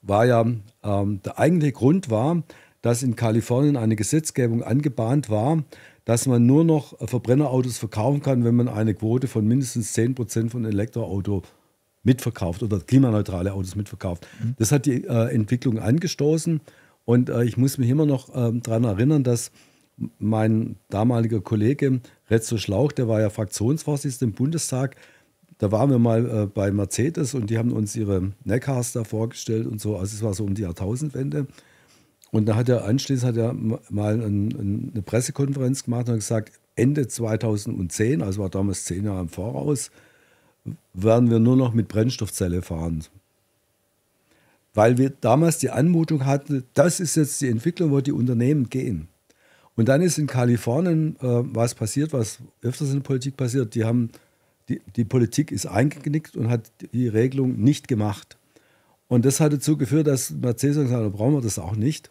war ja, ähm, der eigentliche Grund war, dass in Kalifornien eine Gesetzgebung angebahnt war, dass man nur noch Verbrennerautos verkaufen kann, wenn man eine Quote von mindestens 10% von Elektroauto mitverkauft oder klimaneutrale Autos mitverkauft. Mhm. Das hat die äh, Entwicklung angestoßen und äh, ich muss mich immer noch äh, daran erinnern, dass mein damaliger Kollege Retzo Schlauch, der war ja Fraktionsvorsitzender im Bundestag, da waren wir mal äh, bei Mercedes und die haben uns ihre Neckars da vorgestellt und so, also es war so um die Jahrtausendwende. Und da hat er anschließend hat er mal ein, ein, eine Pressekonferenz gemacht und gesagt, Ende 2010, also war damals zehn Jahre im Voraus, werden wir nur noch mit Brennstoffzelle fahren. Weil wir damals die Anmutung hatten, das ist jetzt die Entwicklung, wo die Unternehmen gehen. Und dann ist in Kalifornien äh, was passiert, was öfters in der Politik passiert. Die, haben, die, die Politik ist eingeknickt und hat die Regelung nicht gemacht. Und das hat dazu geführt, dass Mercedes gesagt hat, brauchen wir das auch nicht.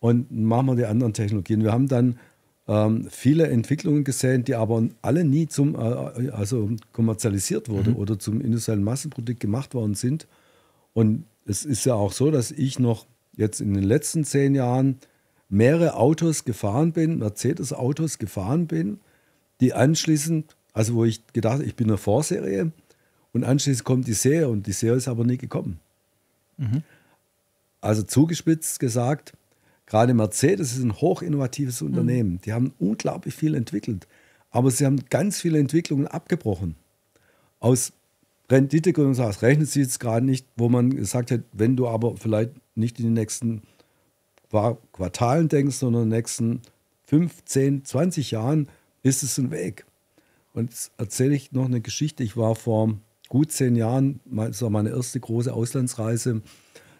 Und machen wir die anderen Technologien. Wir haben dann ähm, viele Entwicklungen gesehen, die aber alle nie zum, äh, also kommerzialisiert wurden mhm. oder zum industriellen Massenprodukt gemacht worden sind. Und es ist ja auch so, dass ich noch jetzt in den letzten zehn Jahren mehrere Autos gefahren bin, Mercedes-Autos gefahren bin, die anschließend, also wo ich gedacht habe, ich bin eine Vorserie und anschließend kommt die Serie und die Serie ist aber nie gekommen. Mhm. Also zugespitzt gesagt, Gerade Mercedes ist ein hochinnovatives Unternehmen. Mhm. Die haben unglaublich viel entwickelt. Aber sie haben ganz viele Entwicklungen abgebrochen. Aus Renditegründen, das rechnet sich jetzt gerade nicht, wo man gesagt hat, wenn du aber vielleicht nicht in den nächsten Quartalen denkst, sondern in den nächsten 5, 10, 20 Jahren, ist es ein Weg. Und jetzt erzähle ich noch eine Geschichte. Ich war vor gut zehn Jahren, das war meine erste große Auslandsreise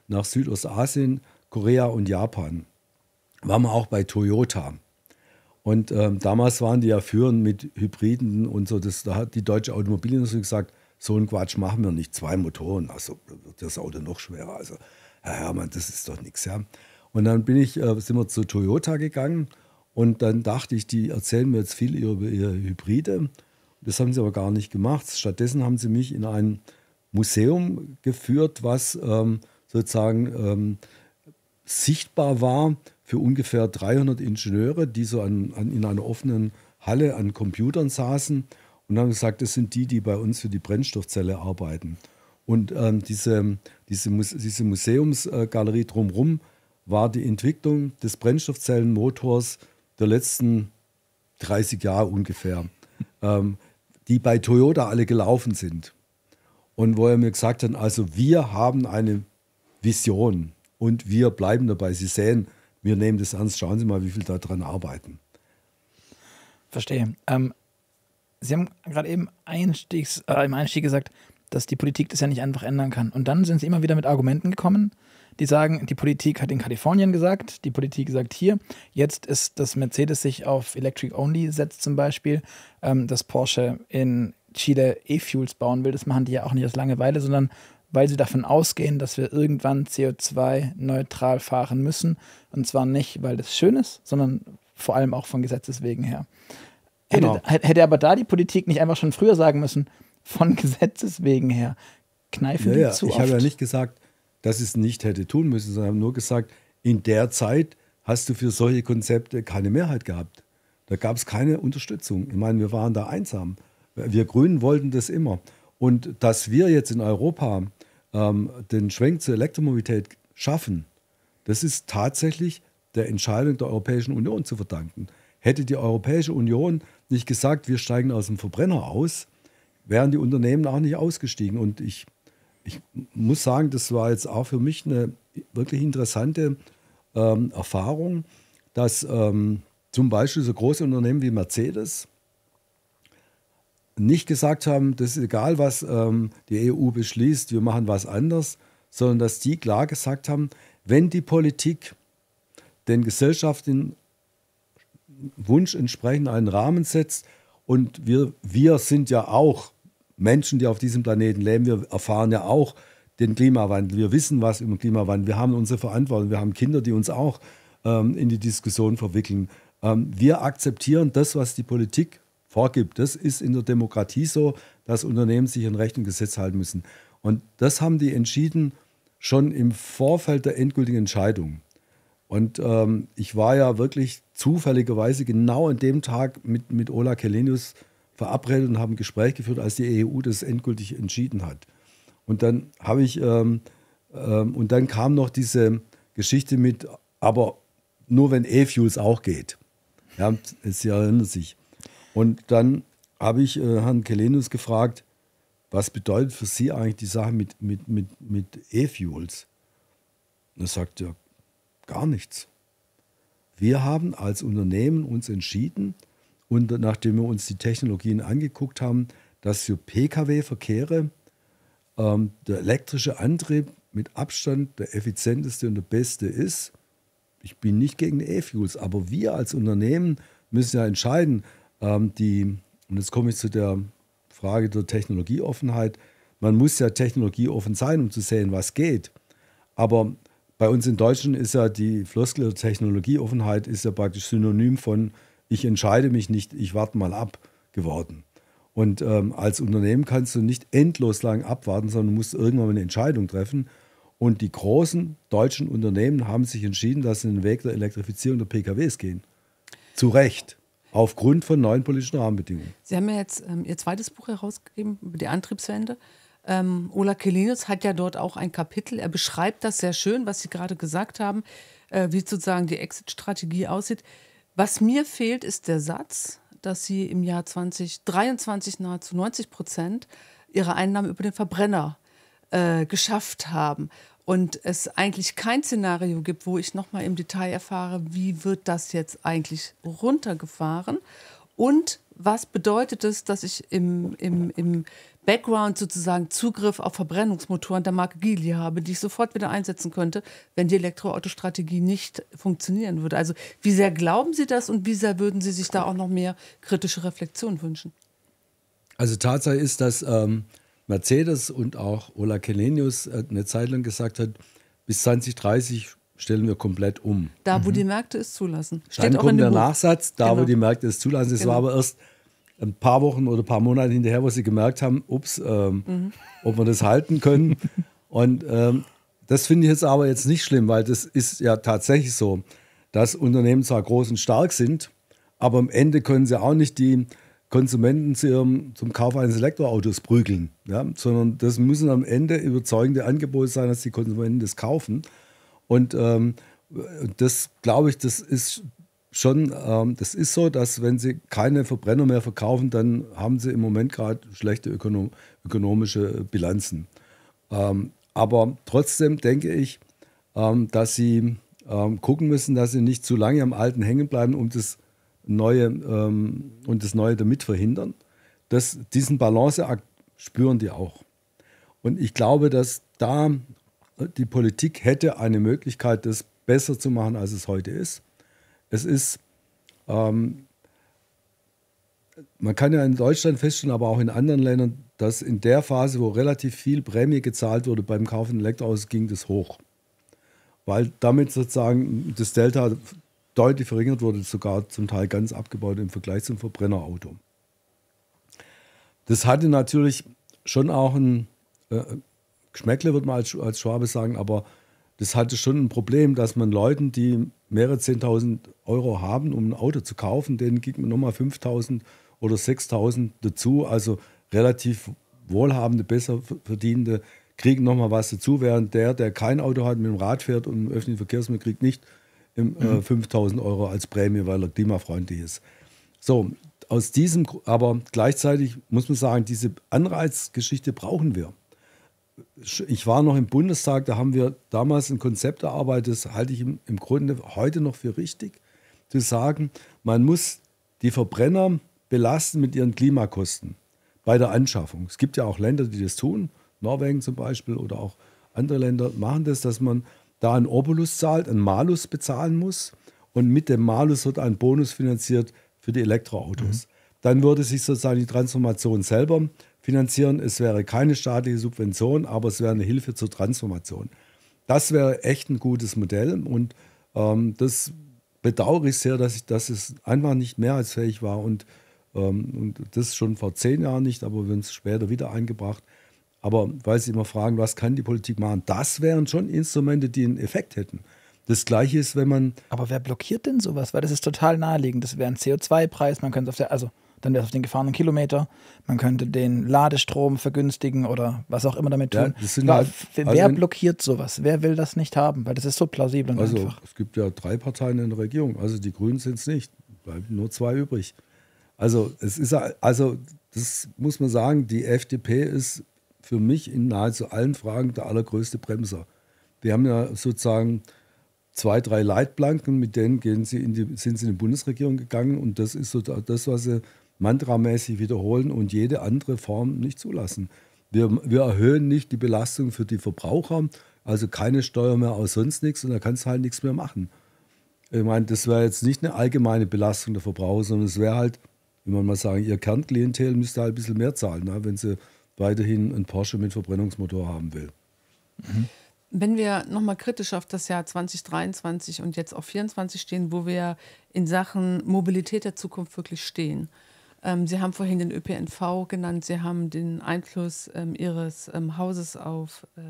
nach Südostasien, Korea und Japan waren wir auch bei Toyota. Und ähm, damals waren die ja führend mit Hybriden und so. Das, da hat die deutsche Automobilindustrie gesagt, so einen Quatsch machen wir nicht. Zwei Motoren, also wird das Auto noch schwerer. Also, Herr Hermann, das ist doch nichts. Ja. Und dann bin ich, äh, sind wir zu Toyota gegangen und dann dachte ich, die erzählen mir jetzt viel über ihre Hybride. Das haben sie aber gar nicht gemacht. Stattdessen haben sie mich in ein Museum geführt, was ähm, sozusagen ähm, sichtbar war für ungefähr 300 Ingenieure, die so an, an, in einer offenen Halle an Computern saßen und haben gesagt, das sind die, die bei uns für die Brennstoffzelle arbeiten. Und ähm, diese, diese, diese Museumsgalerie drumherum war die Entwicklung des Brennstoffzellenmotors der letzten 30 Jahre ungefähr, ähm, die bei Toyota alle gelaufen sind. Und wo er mir gesagt hat, also wir haben eine Vision und wir bleiben dabei. Sie sehen, wir nehmen das ernst, schauen Sie mal, wie viel da dran arbeiten.
Verstehe. Ähm, Sie haben gerade eben Einstiegs, äh, im Einstieg gesagt, dass die Politik das ja nicht einfach ändern kann. Und dann sind Sie immer wieder mit Argumenten gekommen, die sagen, die Politik hat in Kalifornien gesagt, die Politik sagt hier, jetzt ist, dass Mercedes sich auf Electric Only setzt zum Beispiel, ähm, dass Porsche in Chile E-Fuels bauen will. Das machen die ja auch nicht aus Langeweile, sondern weil sie davon ausgehen, dass wir irgendwann CO2-neutral fahren müssen. Und zwar nicht, weil das schön ist, sondern vor allem auch von Gesetzes wegen her. Genau. Hätte, aber da die Politik nicht einfach schon früher sagen müssen, von Gesetzes wegen her, kneifen ja, die ja. zu Ich habe ja nicht
gesagt, dass es nicht hätte tun müssen, sondern habe nur gesagt, in der Zeit hast du für solche Konzepte keine Mehrheit gehabt. Da gab es keine Unterstützung. Ich meine, wir waren da einsam. Wir Grünen wollten das immer. Und dass wir jetzt in Europa ähm, den Schwenk zur Elektromobilität schaffen, das ist tatsächlich der Entscheidung der Europäischen Union zu verdanken. Hätte die Europäische Union nicht gesagt, wir steigen aus dem Verbrenner aus, wären die Unternehmen auch nicht ausgestiegen. Und ich, ich muss sagen, das war jetzt auch für mich eine wirklich interessante ähm, Erfahrung, dass ähm, zum Beispiel so große Unternehmen wie Mercedes nicht gesagt haben, das ist egal, was ähm, die EU beschließt, wir machen was anders, sondern dass die klar gesagt haben, wenn die Politik den Gesellschaften Wunsch entsprechend einen Rahmen setzt und wir, wir sind ja auch Menschen, die auf diesem Planeten leben, wir erfahren ja auch den Klimawandel, wir wissen was über den Klimawandel, wir haben unsere Verantwortung, wir haben Kinder, die uns auch ähm, in die Diskussion verwickeln. Ähm, wir akzeptieren das, was die Politik vorgibt. Das ist in der Demokratie so, dass Unternehmen sich an Recht und Gesetz halten müssen. Und das haben die entschieden schon im Vorfeld der endgültigen Entscheidung. Und ähm, ich war ja wirklich zufälligerweise genau an dem Tag mit, mit Ola Kelenius verabredet und haben ein Gespräch geführt, als die EU das endgültig entschieden hat. Und dann habe ich, ähm, ähm, und dann kam noch diese Geschichte mit, aber nur wenn E-Fuels auch geht. Ja, es erinnert sich. Und dann habe ich äh, Herrn Kelenus gefragt, was bedeutet für Sie eigentlich die Sache mit, mit, mit, mit E-Fuels? Und er sagt, ja, gar nichts. Wir haben als Unternehmen uns entschieden, und nachdem wir uns die Technologien angeguckt haben, dass für Pkw-Verkehre ähm, der elektrische Antrieb mit Abstand der effizienteste und der beste ist. Ich bin nicht gegen E-Fuels, aber wir als Unternehmen müssen ja entscheiden, ähm, die, und jetzt komme ich zu der Frage der Technologieoffenheit. Man muss ja technologieoffen sein, um zu sehen, was geht. Aber bei uns in Deutschland ist ja die Floskel der Technologieoffenheit ist ja praktisch synonym von ich entscheide mich nicht, ich warte mal ab geworden. Und ähm, als Unternehmen kannst du nicht endlos lang abwarten, sondern musst irgendwann mal eine Entscheidung treffen. Und die großen deutschen Unternehmen haben sich entschieden, dass sie den Weg der Elektrifizierung der PKWs gehen. Zu Recht. Aufgrund von neuen politischen Rahmenbedingungen.
Sie haben ja jetzt ähm, Ihr zweites Buch herausgegeben über die Antriebswende. Ähm, Ola Kelenius hat ja dort auch ein Kapitel. Er beschreibt das sehr schön, was Sie gerade gesagt haben, äh, wie sozusagen die Exit-Strategie aussieht. Was mir fehlt, ist der Satz, dass Sie im Jahr 2023 nahezu 90 Prozent Ihre Einnahmen über den Verbrenner äh, geschafft haben und es eigentlich kein Szenario gibt, wo ich noch mal im Detail erfahre, wie wird das jetzt eigentlich runtergefahren und was bedeutet es, dass ich im, im, im Background sozusagen Zugriff auf Verbrennungsmotoren der Marke Geely habe, die ich sofort wieder einsetzen könnte, wenn die Elektroautostrategie nicht funktionieren würde. Also wie sehr glauben Sie das und wie sehr würden Sie sich da auch noch mehr kritische Reflexion wünschen?
Also Tatsache ist, dass ähm, Mercedes und auch Ola Kelenius äh, eine Zeit lang gesagt hat, bis 2030 stellen wir komplett um. Da, wo mhm. die
Märkte es zulassen. Steht Dann auch kommt der Buch. Nachsatz, da, genau. wo die Märkte es zulassen. Es genau. war aber
erst ein paar Wochen oder ein paar Monate hinterher, wo sie gemerkt haben, ups, ähm, mhm. ob wir das halten können. Und ähm, das finde ich jetzt aber jetzt nicht schlimm, weil das ist ja tatsächlich so, dass Unternehmen zwar groß und stark sind, aber am Ende können sie auch nicht die Konsumenten zu ihrem, zum Kauf eines Elektroautos prügeln, ja? sondern das müssen am Ende überzeugende Angebote sein, dass die Konsumenten das kaufen. Und ähm, das glaube ich, das ist schon, ähm, das ist so, dass wenn sie keine Verbrenner mehr verkaufen, dann haben sie im Moment gerade schlechte ökonom ökonomische Bilanzen. Ähm, aber trotzdem denke ich, ähm, dass sie ähm, gucken müssen, dass sie nicht zu lange am Alten hängen bleiben, um das neue ähm, und das Neue damit verhindern. Das, diesen Balanceakt spüren die auch. Und ich glaube, dass da äh, die Politik hätte eine Möglichkeit, das besser zu machen, als es heute ist. Es ist, ähm, man kann ja in Deutschland feststellen, aber auch in anderen Ländern, dass in der Phase, wo relativ viel Prämie gezahlt wurde beim Kauf von Elektroautos, ging das hoch. Weil damit sozusagen das Delta deutlich verringert wurde, sogar zum Teil ganz abgebaut im Vergleich zum Verbrennerauto. Das hatte natürlich schon auch ein äh, äh Geschmäckle, würde man als, als Schwabe sagen, aber das hatte schon ein Problem, dass man Leuten, die mehrere 10.000 Euro haben, um ein Auto zu kaufen, denen gibt man nochmal 5.000 oder 6.000 dazu. Also relativ wohlhabende, besser verdienende kriegen nochmal was dazu, während der, der kein Auto hat, mit dem Rad fährt und im öffentlichen Verkehrsmittel kriegt nicht im, äh, 5000 mhm. Euro als Prämie, weil er klimafreundlich ist. So, aus diesem, aber gleichzeitig muss man sagen, diese Anreizgeschichte brauchen wir. Ich war noch im Bundestag, da haben wir damals ein Konzept erarbeitet, das halte ich im, im Grunde heute noch für richtig, zu sagen, man muss die Verbrenner belasten mit ihren Klimakosten bei der Anschaffung. Es gibt ja auch Länder, die das tun, Norwegen zum Beispiel oder auch andere Länder machen das, dass man da ein Obolus zahlt, ein Malus bezahlen muss und mit dem Malus wird ein Bonus finanziert für die Elektroautos. Mhm. Dann würde sich sozusagen die Transformation selber finanzieren. Es wäre keine staatliche Subvention, aber es wäre eine Hilfe zur Transformation. Das wäre echt ein gutes Modell und ähm, das bedauere ich sehr, dass, ich, dass es einfach nicht mehrheitsfähig war und, ähm, und das schon vor zehn Jahren nicht, aber wir haben es später wieder eingebracht. Aber weil Sie immer fragen, was kann die Politik machen, das wären schon Instrumente, die einen Effekt hätten. Das Gleiche ist, wenn man. Aber wer blockiert denn sowas? Weil das ist total naheliegend.
Das wäre ein CO2-Preis, man könnte auf der. Also, dann wäre es auf den gefahrenen Kilometer. Man könnte den Ladestrom vergünstigen oder was auch immer damit tun. Ja, halt, wer also blockiert sowas? Wer will das nicht haben? Weil das ist so plausibel und also einfach.
Es gibt ja drei Parteien in der Regierung. Also die Grünen sind es nicht. Bleiben nur zwei übrig. Also es ist also das muss man sagen. Die FDP ist für mich in nahezu allen Fragen der allergrößte Bremser. Wir haben ja sozusagen zwei, drei Leitplanken, mit denen gehen sie in die, sind sie in die Bundesregierung gegangen und das ist so das, was sie mantramäßig wiederholen und jede andere Form nicht zulassen. Wir, wir erhöhen nicht die Belastung für die Verbraucher, also keine Steuer mehr aus sonst nichts und da kannst du halt nichts mehr machen. Ich meine, das wäre jetzt nicht eine allgemeine Belastung der Verbraucher, sondern es wäre halt, wie man mal sagen, ihr Kernklientel müsste halt ein bisschen mehr zahlen, ne? wenn sie weiterhin ein Porsche mit Verbrennungsmotor haben will.
Mhm. Wenn wir nochmal kritisch auf das Jahr 2023 und jetzt auf 2024 stehen, wo wir in Sachen Mobilität der Zukunft wirklich stehen. Ähm, Sie haben vorhin den ÖPNV genannt, Sie haben den Einfluss ähm, Ihres ähm, Hauses auf äh,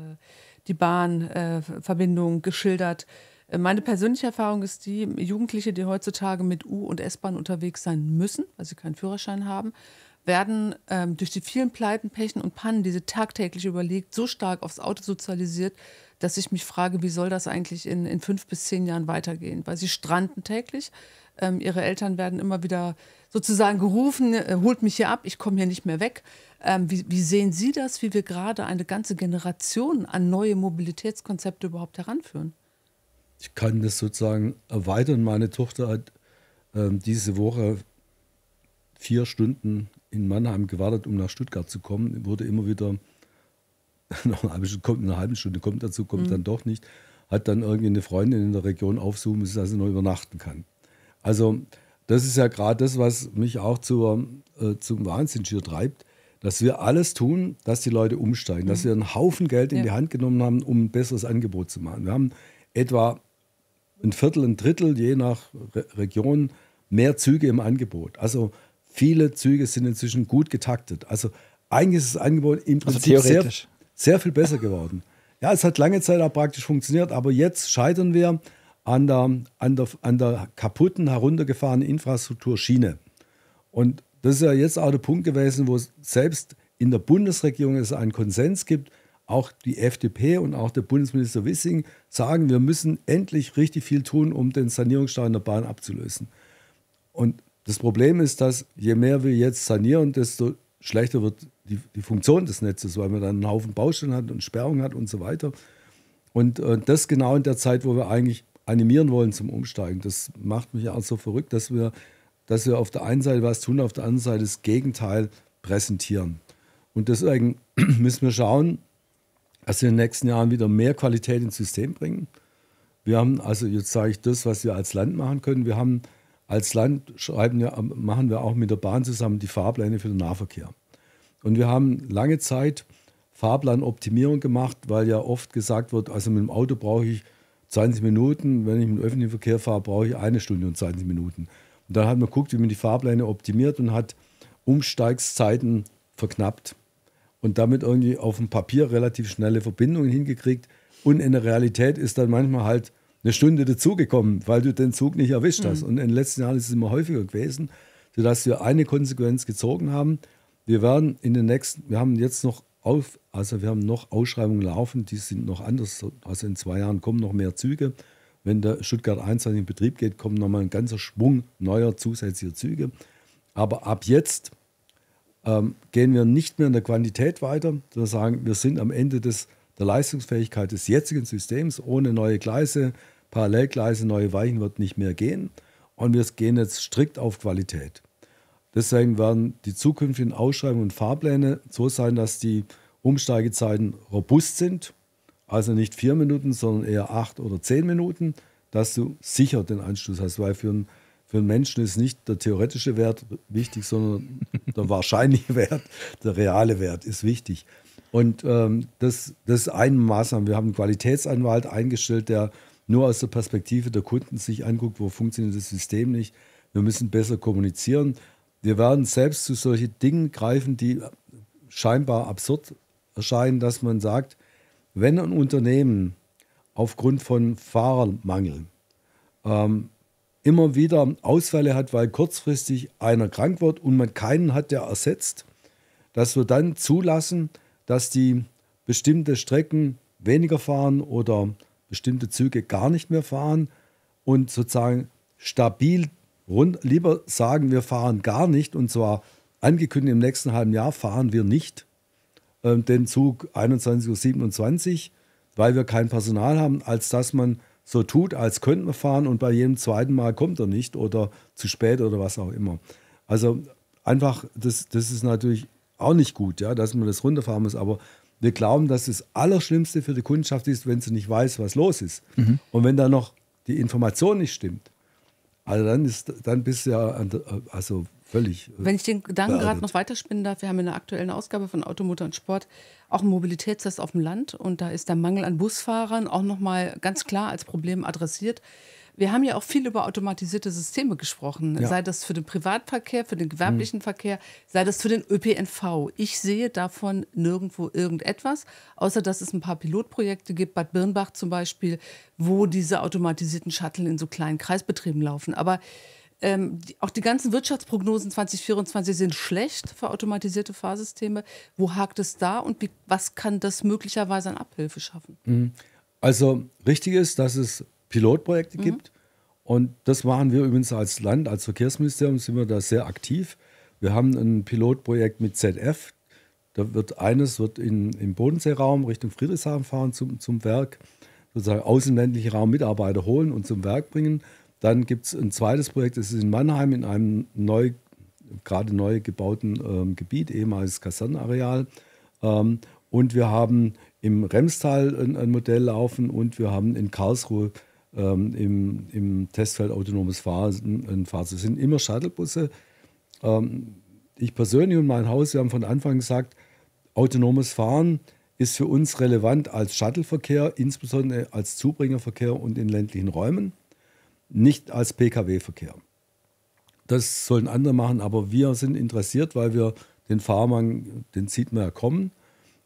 die Bahnverbindung äh, geschildert. Äh, meine persönliche Erfahrung ist die, Jugendliche, die heutzutage mit U- und S-Bahn unterwegs sein müssen, weil sie keinen Führerschein haben, werden ähm, durch die vielen Pleiten, Pechen und Pannen, die sie tagtäglich überlegt, so stark aufs Auto sozialisiert, dass ich mich frage, wie soll das eigentlich in, in fünf bis zehn Jahren weitergehen? Weil sie stranden täglich. Ähm, ihre Eltern werden immer wieder sozusagen gerufen, äh, holt mich hier ab, ich komme hier nicht mehr weg. Ähm, wie, wie, sehen Sie das, wie wir gerade eine ganze Generation an neue Mobilitätskonzepte überhaupt heranführen?
Ich kann das sozusagen erweitern. Meine Tochter hat ähm, diese Woche vier Stunden in Mannheim gewartet, um nach Stuttgart zu kommen, wurde immer wieder nach einer halben Stunde kommt, eine halbe Stunde kommt dazu, kommt mhm. dann doch nicht, hat dann irgendwie eine Freundin in der Region aufsuchen müssen, dass sie noch übernachten kann. Also das ist ja gerade das, was mich auch zur, äh, zum Wahnsinn hier treibt, dass wir alles tun, dass die Leute umsteigen, mhm. dass wir einen Haufen Geld in ja. die Hand genommen haben, um ein besseres Angebot zu machen. Wir haben etwa ein Viertel, ein Drittel, je nach Re Region, mehr Züge im Angebot. Also Viele Züge sind inzwischen gut getaktet. Also eigentlich ist das Angebot im also Prinzip also sehr, sehr viel besser geworden. Ja, es hat lange Zeit auch praktisch funktioniert, aber jetzt scheitern wir an der, an der, an der kaputten, heruntergefahrenen Infrastrukturschiene. Und das ist ja jetzt auch der Punkt gewesen, wo es selbst in der Bundesregierung es einen Konsens gibt. Auch die FDP und auch der Bundesminister Wissing sagen, wir müssen endlich richtig viel tun, um den Sanierungsstau in der Bahn abzulösen. Und das Problem ist, dass je mehr wir jetzt sanieren, desto schlechter wird die, die Funktion des Netzes, weil man dann einen Haufen Baustellen hat und Sperrungen hat und so weiter. Und äh, das genau in der Zeit, wo wir eigentlich animieren wollen zum Umsteigen. Das macht mich auch so verrückt, dass wir, dass wir auf der einen Seite was tun, auf der anderen Seite das Gegenteil präsentieren. Und deswegen müssen wir schauen, dass wir in den nächsten Jahren wieder mehr Qualität ins System bringen. Wir haben, also jetzt sage ich das, was wir als Land machen können. Wir haben als Land schreiben wir, machen wir auch mit der Bahn zusammen die Fahrpläne für den Nahverkehr. Und wir haben lange Zeit Fahrplanoptimierung gemacht, weil ja oft gesagt wird, also mit dem Auto brauche ich 20 Minuten, wenn ich mit dem öffentlichen Verkehr fahre, brauche ich eine Stunde und 20 Minuten. Und dann hat man geguckt, wie man die Fahrpläne optimiert und hat Umsteigszeiten verknappt und damit irgendwie auf dem Papier relativ schnelle Verbindungen hingekriegt. Und in der Realität ist dann manchmal halt eine Stunde dazugekommen, weil du den Zug nicht erwischt hast. Mhm. Und in den letzten Jahren ist es immer häufiger gewesen, sodass wir eine Konsequenz gezogen haben. Wir werden in den nächsten, wir haben jetzt noch auf, also wir haben noch Ausschreibungen laufen, die sind noch anders. Also in zwei Jahren kommen noch mehr Züge. Wenn der Stuttgart 1 in Betrieb geht, kommt nochmal ein ganzer Schwung neuer zusätzlicher Züge. Aber ab jetzt ähm, gehen wir nicht mehr in der Quantität weiter, sondern sagen, wir sind am Ende des, der Leistungsfähigkeit des jetzigen Systems ohne neue Gleise, Parallelgleise, neue Weichen wird nicht mehr gehen. Und wir gehen jetzt strikt auf Qualität. Deswegen werden die zukünftigen Ausschreibungen und Fahrpläne so sein, dass die Umsteigezeiten robust sind. Also nicht vier Minuten, sondern eher acht oder zehn Minuten, dass du sicher den Anschluss hast. Weil für einen, für einen Menschen ist nicht der theoretische Wert wichtig, sondern der wahrscheinliche Wert, der reale Wert ist wichtig. Und ähm, das, das ist eine Maßnahme. Wir haben einen Qualitätsanwalt eingestellt, der nur aus der Perspektive der Kunden sich anguckt, wo funktioniert das System nicht. Wir müssen besser kommunizieren. Wir werden selbst zu solchen Dingen greifen, die scheinbar absurd erscheinen, dass man sagt, wenn ein Unternehmen aufgrund von Fahrermangel ähm, immer wieder Ausfälle hat, weil kurzfristig einer krank wird und man keinen hat, der ersetzt, dass wir dann zulassen, dass die bestimmte Strecken weniger fahren oder bestimmte Züge gar nicht mehr fahren und sozusagen stabil rund, lieber sagen, wir fahren gar nicht und zwar angekündigt im nächsten halben Jahr fahren wir nicht äh, den Zug 21.27 Uhr, weil wir kein Personal haben, als dass man so tut, als könnten wir fahren und bei jedem zweiten Mal kommt er nicht oder zu spät oder was auch immer. Also einfach, das, das ist natürlich auch nicht gut, ja, dass man das runterfahren muss, aber wir glauben, dass das Allerschlimmste für die Kundschaft ist, wenn sie nicht weiß, was los ist. Mhm. Und wenn dann noch die Information nicht stimmt, also dann, ist, dann bist du ja also völlig. Äh, wenn ich
den Gedanken gerade noch weiterspinnen darf, wir haben in der aktuellen Ausgabe von Automotor und Sport auch einen Mobilitätstest auf dem Land und da ist der Mangel an Busfahrern auch nochmal ganz klar als Problem adressiert. Wir haben ja auch viel über automatisierte Systeme gesprochen, ja. sei das für den Privatverkehr, für den gewerblichen mhm. Verkehr, sei das für den ÖPNV. Ich sehe davon nirgendwo irgendetwas, außer dass es ein paar Pilotprojekte gibt, Bad Birnbach zum Beispiel, wo diese automatisierten Shuttle in so kleinen Kreisbetrieben laufen. Aber ähm, die, auch die ganzen Wirtschaftsprognosen 2024 sind schlecht für automatisierte Fahrsysteme. Wo hakt es da und wie, was kann das möglicherweise an Abhilfe schaffen?
Mhm. Also richtig ist, dass es Pilotprojekte mhm. gibt. Und das waren wir übrigens als Land, als Verkehrsministerium sind wir da sehr aktiv. Wir haben ein Pilotprojekt mit ZF. Da wird eines wird in, im Bodenseeraum Richtung Friedrichshafen fahren zum, zum Werk, sozusagen außenländliche Raummitarbeiter holen und zum Werk bringen. Dann gibt es ein zweites Projekt, das ist in Mannheim in einem neu, gerade neu gebauten ähm, Gebiet, ehemals Kasernenareal. Ähm, und wir haben im Remstal ein, ein Modell laufen und wir haben in Karlsruhe ähm, im, im Testfeld autonomes Fahren ein Es sind immer Shuttlebusse. Ähm, ich persönlich und mein Haus, wir haben von Anfang gesagt, autonomes Fahren ist für uns relevant als Shuttleverkehr, insbesondere als Zubringerverkehr und in ländlichen Räumen, nicht als Pkw-Verkehr. Das sollen andere machen, aber wir sind interessiert, weil wir den Fahrmann, den sieht man ja kommen.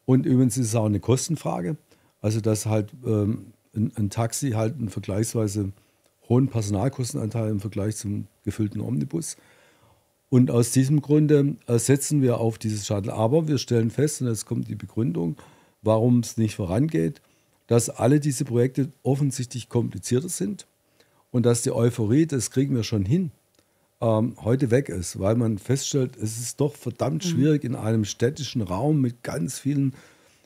Und übrigens ist es auch eine Kostenfrage. Also, dass halt ähm, ein, ein Taxi halt einen vergleichsweise hohen Personalkostenanteil im Vergleich zum gefüllten Omnibus. Und aus diesem Grunde äh, setzen wir auf dieses Shuttle. Aber wir stellen fest, und jetzt kommt die Begründung, warum es nicht vorangeht, dass alle diese Projekte offensichtlich komplizierter sind und dass die Euphorie, das kriegen wir schon hin, ähm, heute weg ist, weil man feststellt, es ist doch verdammt mhm. schwierig in einem städtischen Raum mit ganz vielen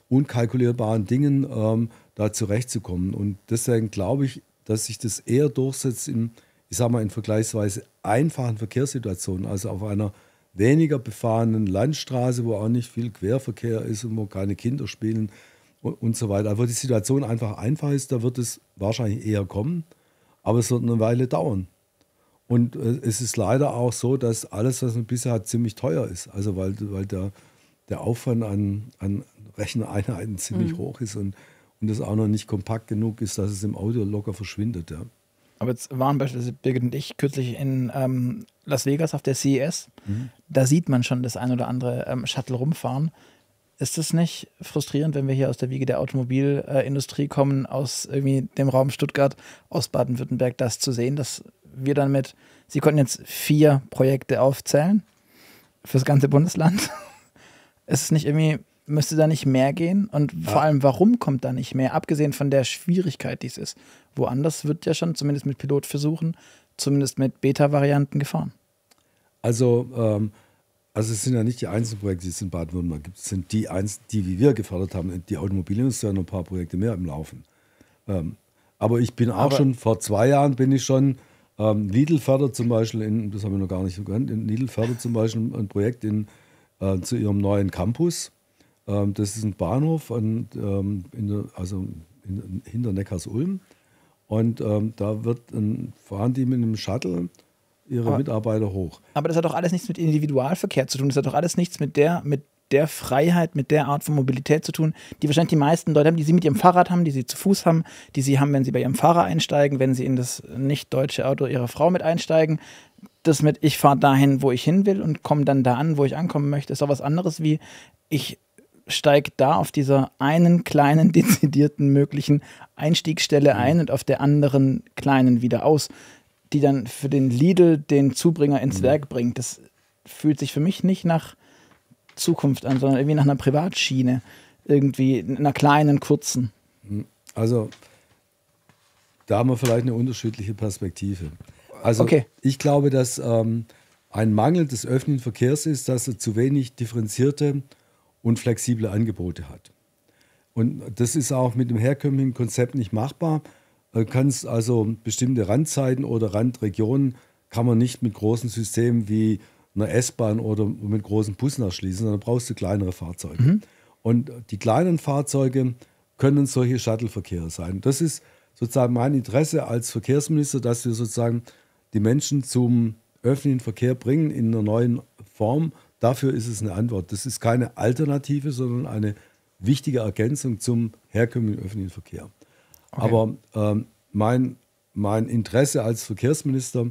unkalkulierbaren Dingen. Ähm, da zurechtzukommen. Und deswegen glaube ich, dass sich das eher durchsetzt in, ich sag mal, in vergleichsweise einfachen Verkehrssituationen, also auf einer weniger befahrenen Landstraße, wo auch nicht viel Querverkehr ist und wo keine Kinder spielen und, und so weiter. Aber die Situation einfach einfach ist, da wird es wahrscheinlich eher kommen, aber es wird eine Weile dauern. Und äh, es ist leider auch so, dass alles, was man bisher hat, ziemlich teuer ist. Also weil, weil der, der Aufwand an, an Recheneinheiten ziemlich mhm. hoch ist und und das auch noch nicht kompakt genug ist, dass es im Auto locker verschwindet. Ja. Aber jetzt waren beispielsweise Birgit und ich kürzlich in ähm, Las
Vegas auf der CES. Mhm. Da sieht man schon das ein oder andere ähm, Shuttle rumfahren. Ist es nicht frustrierend, wenn wir hier aus der Wiege der Automobilindustrie kommen, aus irgendwie dem Raum Stuttgart, aus Baden-Württemberg, das zu sehen, dass wir dann mit, Sie konnten jetzt vier Projekte aufzählen fürs ganze Bundesland. ist es nicht irgendwie müsste da nicht mehr gehen? Und ja. vor allem, warum kommt da nicht mehr? Abgesehen von der Schwierigkeit, die es ist. Woanders wird ja schon, zumindest mit Pilotversuchen, zumindest mit Beta-Varianten gefahren.
Also, ähm, also es sind ja nicht die einzelnen Projekte, die es in Baden-Württemberg gibt. Es sind die, eins, die, wie wir gefördert haben, die Automobilindustrie und ein paar Projekte mehr im Laufen. Ähm, aber ich bin auch aber schon, vor zwei Jahren bin ich schon ähm, Lidl fördert zum Beispiel, in, das haben wir noch gar nicht so gekannt, Lidl fördert zum Beispiel ein Projekt in, äh, zu ihrem neuen Campus ähm, das ist ein Bahnhof an, ähm, in der, also in, hinter Neckars-Ulm. Und ähm, da wird ein, fahren die mit einem Shuttle ihre aber, Mitarbeiter hoch.
Aber das hat doch alles nichts mit Individualverkehr zu tun. Das hat doch alles nichts mit der, mit der Freiheit, mit der Art von Mobilität zu tun, die wahrscheinlich die meisten Leute haben, die sie mit ihrem Fahrrad haben, die sie zu Fuß haben, die sie haben, wenn sie bei ihrem Fahrer einsteigen, wenn sie in das nicht deutsche Auto ihrer Frau mit einsteigen. Das mit, ich fahre dahin, wo ich hin will und komme dann da an, wo ich ankommen möchte, ist doch was anderes wie, ich steigt da auf dieser einen kleinen, dezidierten möglichen Einstiegsstelle mhm. ein und auf der anderen kleinen wieder aus, die dann für den Lidl den Zubringer ins mhm. Werk bringt. Das fühlt sich für mich nicht nach Zukunft an, sondern irgendwie nach einer Privatschiene,
irgendwie einer kleinen, kurzen. Mhm. Also da haben wir vielleicht eine unterschiedliche Perspektive. Also okay. ich glaube, dass ähm, ein Mangel des öffentlichen Verkehrs ist, dass er zu wenig differenzierte und flexible Angebote hat. Und das ist auch mit dem herkömmlichen Konzept nicht machbar. Du äh, kannst also bestimmte Randzeiten oder Randregionen kann man nicht mit großen Systemen wie einer S-Bahn oder mit großen Bussen erschließen, sondern brauchst du kleinere Fahrzeuge. Mhm. Und die kleinen Fahrzeuge können solche Shuttle-Verkehre sein. Das ist sozusagen mein Interesse als Verkehrsminister, dass wir sozusagen die Menschen zum öffentlichen Verkehr bringen in einer neuen Form, Dafür ist es eine Antwort. Das ist keine Alternative, sondern eine wichtige Ergänzung zum herkömmlichen öffentlichen Verkehr. Okay. Aber ähm, mein, mein Interesse als Verkehrsminister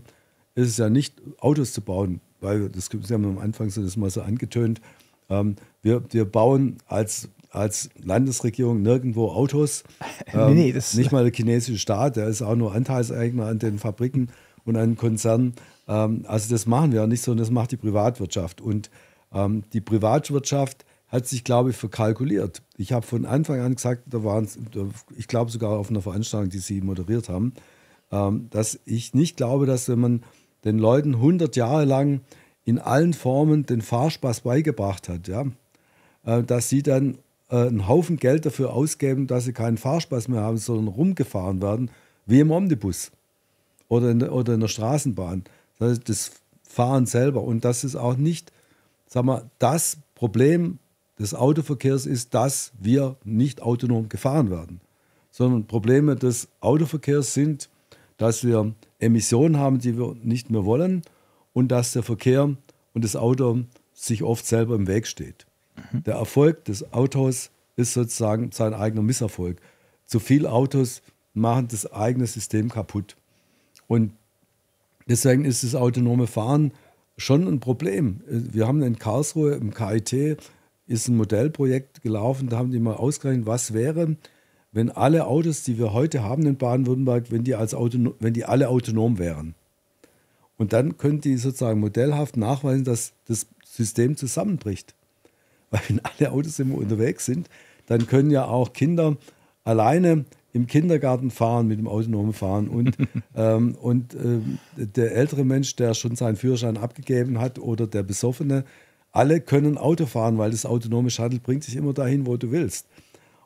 ist es ja nicht, Autos zu bauen, weil das, Sie haben am Anfang so das mal so angetönt. Ähm, wir, wir bauen als, als Landesregierung nirgendwo Autos. Ähm, nee, nee, ähm, das nicht mal der chinesische Staat, der ist auch nur Anteilseigner an den Fabriken und an Konzernen. Ähm, also das machen wir ja nicht, sondern das macht die Privatwirtschaft. Und ähm, die Privatwirtschaft hat sich, glaube ich, verkalkuliert. Ich habe von Anfang an gesagt, da waren ich glaube sogar auf einer Veranstaltung, die Sie moderiert haben, ähm, dass ich nicht glaube, dass wenn man den Leuten 100 Jahre lang in allen Formen den Fahrspaß beigebracht hat, ja, äh, dass sie dann äh, einen Haufen Geld dafür ausgeben, dass sie keinen Fahrspaß mehr haben, sondern rumgefahren werden, wie im Omnibus oder in, oder in der Straßenbahn das Fahren selber. Und das ist auch nicht, sag mal, das Problem des Autoverkehrs ist, dass wir nicht autonom gefahren werden, sondern Probleme des Autoverkehrs sind, dass wir Emissionen haben, die wir nicht mehr wollen und dass der Verkehr und das Auto sich oft selber im Weg steht. Mhm. Der Erfolg des Autos ist sozusagen sein eigener Misserfolg. Zu viele Autos machen das eigene System kaputt. Und Deswegen ist das autonome Fahren schon ein Problem. Wir haben in Karlsruhe im KIT ist ein Modellprojekt gelaufen, da haben die mal ausgerechnet, was wäre, wenn alle Autos, die wir heute haben in Baden-Württemberg, wenn, wenn die alle autonom wären. Und dann können die sozusagen modellhaft nachweisen, dass das System zusammenbricht. Weil wenn alle Autos immer unterwegs sind, dann können ja auch Kinder alleine im Kindergarten fahren, mit dem autonomen fahren ähm, und, ähm, und äh, der ältere Mensch, der schon seinen Führerschein abgegeben hat oder der Besoffene, alle können Auto fahren, weil das autonome Shuttle bringt dich immer dahin, wo du willst.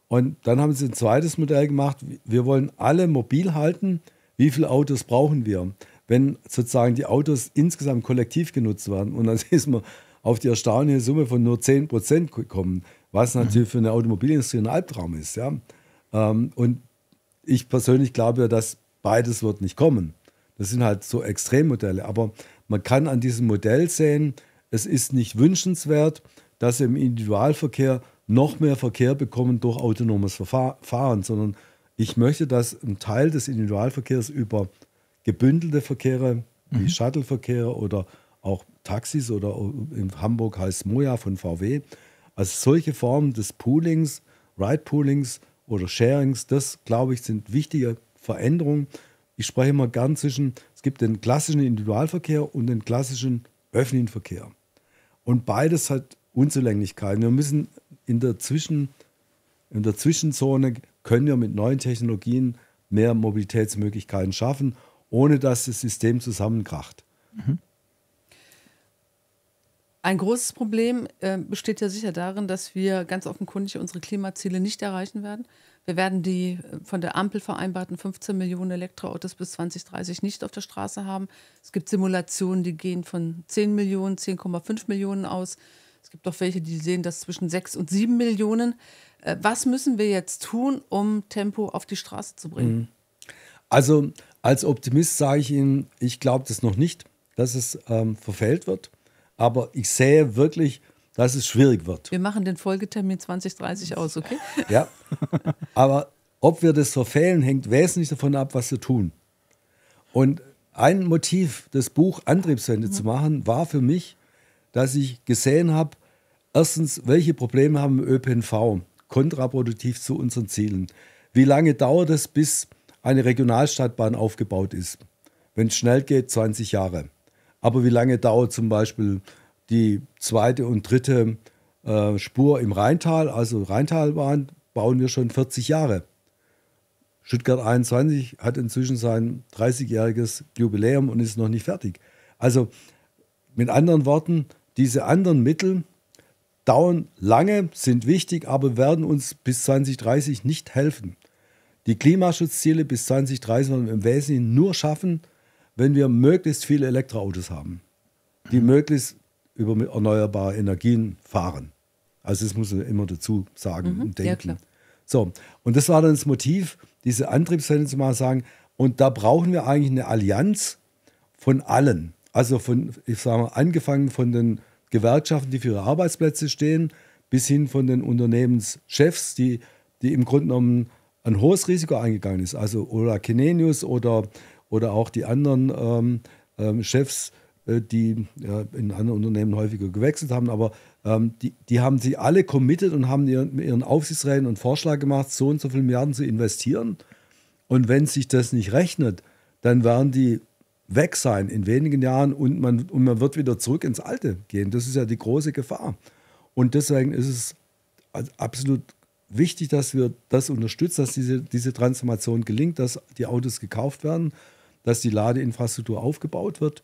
Und dann haben sie ein zweites Modell gemacht. Wir wollen alle mobil halten. Wie viele Autos brauchen wir? Wenn sozusagen die Autos insgesamt kollektiv genutzt werden. Und dann ist man auf die erstaunliche Summe von nur 10 Prozent gekommen, was natürlich für eine Automobilindustrie ein Albtraum ist. Ja? Ähm, und ich persönlich glaube ja, dass beides wird nicht kommen. Das sind halt so Extremmodelle. Aber man kann an diesem Modell sehen, es ist nicht wünschenswert, dass wir im Individualverkehr noch mehr Verkehr bekommen durch autonomes Fahren, sondern ich möchte, dass ein Teil des Individualverkehrs über gebündelte Verkehre wie mhm. Shuttleverkehre oder auch Taxis oder in Hamburg heißt Moja von VW, also solche Formen des Poolings, Ride-Poolings oder Sharings, das glaube ich sind wichtige Veränderungen. Ich spreche immer gern zwischen, es gibt den klassischen Individualverkehr und den klassischen öffentlichen Verkehr. Und beides hat Unzulänglichkeiten. Wir müssen in der, Zwischen, in der Zwischenzone, können wir mit neuen Technologien mehr Mobilitätsmöglichkeiten schaffen, ohne dass das System zusammenkracht.
Mhm. Ein großes Problem äh, besteht ja sicher darin, dass wir ganz offenkundig unsere Klimaziele nicht erreichen werden. Wir werden die äh, von der Ampel vereinbarten 15 Millionen Elektroautos bis 2030 nicht auf der Straße haben. Es gibt Simulationen, die gehen von 10 Millionen, 10,5 Millionen aus. Es gibt auch welche, die sehen das zwischen 6 und 7 Millionen. Äh, was müssen wir jetzt tun, um Tempo auf die Straße zu bringen? Mhm.
Also als Optimist sage ich Ihnen, ich glaube das noch nicht, dass es ähm, verfehlt wird. Aber ich sehe wirklich, dass es schwierig wird.
Wir machen den Folgetermin 2030 aus, okay?
Ja. Aber ob wir das verfehlen, hängt wesentlich davon ab, was wir tun. Und ein Motiv, das Buch Antriebswende mhm. zu machen, war für mich, dass ich gesehen habe, erstens, welche Probleme haben ÖPNV kontraproduktiv zu unseren Zielen? Wie lange dauert es, bis eine Regionalstadtbahn aufgebaut ist? Wenn es schnell geht, 20 Jahre. Aber wie lange dauert zum Beispiel die zweite und dritte äh, Spur im Rheintal? Also Rheintalbahn bauen wir schon 40 Jahre. Stuttgart 21 hat inzwischen sein 30-jähriges Jubiläum und ist noch nicht fertig. Also mit anderen Worten, diese anderen Mittel dauern lange, sind wichtig, aber werden uns bis 2030 nicht helfen. Die Klimaschutzziele bis 2030 werden wir im Wesentlichen nur schaffen, wenn wir möglichst viele Elektroautos haben, die mhm. möglichst über erneuerbare Energien fahren. Also das muss man immer dazu sagen mhm. und denken. Ja, so, und das war dann das Motiv, diese Antriebswende zu mal sagen, und da brauchen wir eigentlich eine Allianz von allen. Also von, ich sage mal, angefangen von den Gewerkschaften, die für ihre Arbeitsplätze stehen, bis hin von den Unternehmenschefs, die, die im Grunde genommen ein hohes Risiko eingegangen ist. Also Ola Kenenius oder oder auch die anderen ähm, ähm Chefs, äh, die ja, in anderen Unternehmen häufiger gewechselt haben, aber ähm, die, die haben sich alle committed und haben ihren, ihren Aufsichtsräten einen Vorschlag gemacht, so und so viele Milliarden zu investieren. Und wenn sich das nicht rechnet, dann werden die weg sein in wenigen Jahren und man, und man wird wieder zurück ins Alte gehen. Das ist ja die große Gefahr. Und deswegen ist es absolut wichtig, dass wir das unterstützen, dass diese, diese Transformation gelingt, dass die Autos gekauft werden dass die Ladeinfrastruktur aufgebaut wird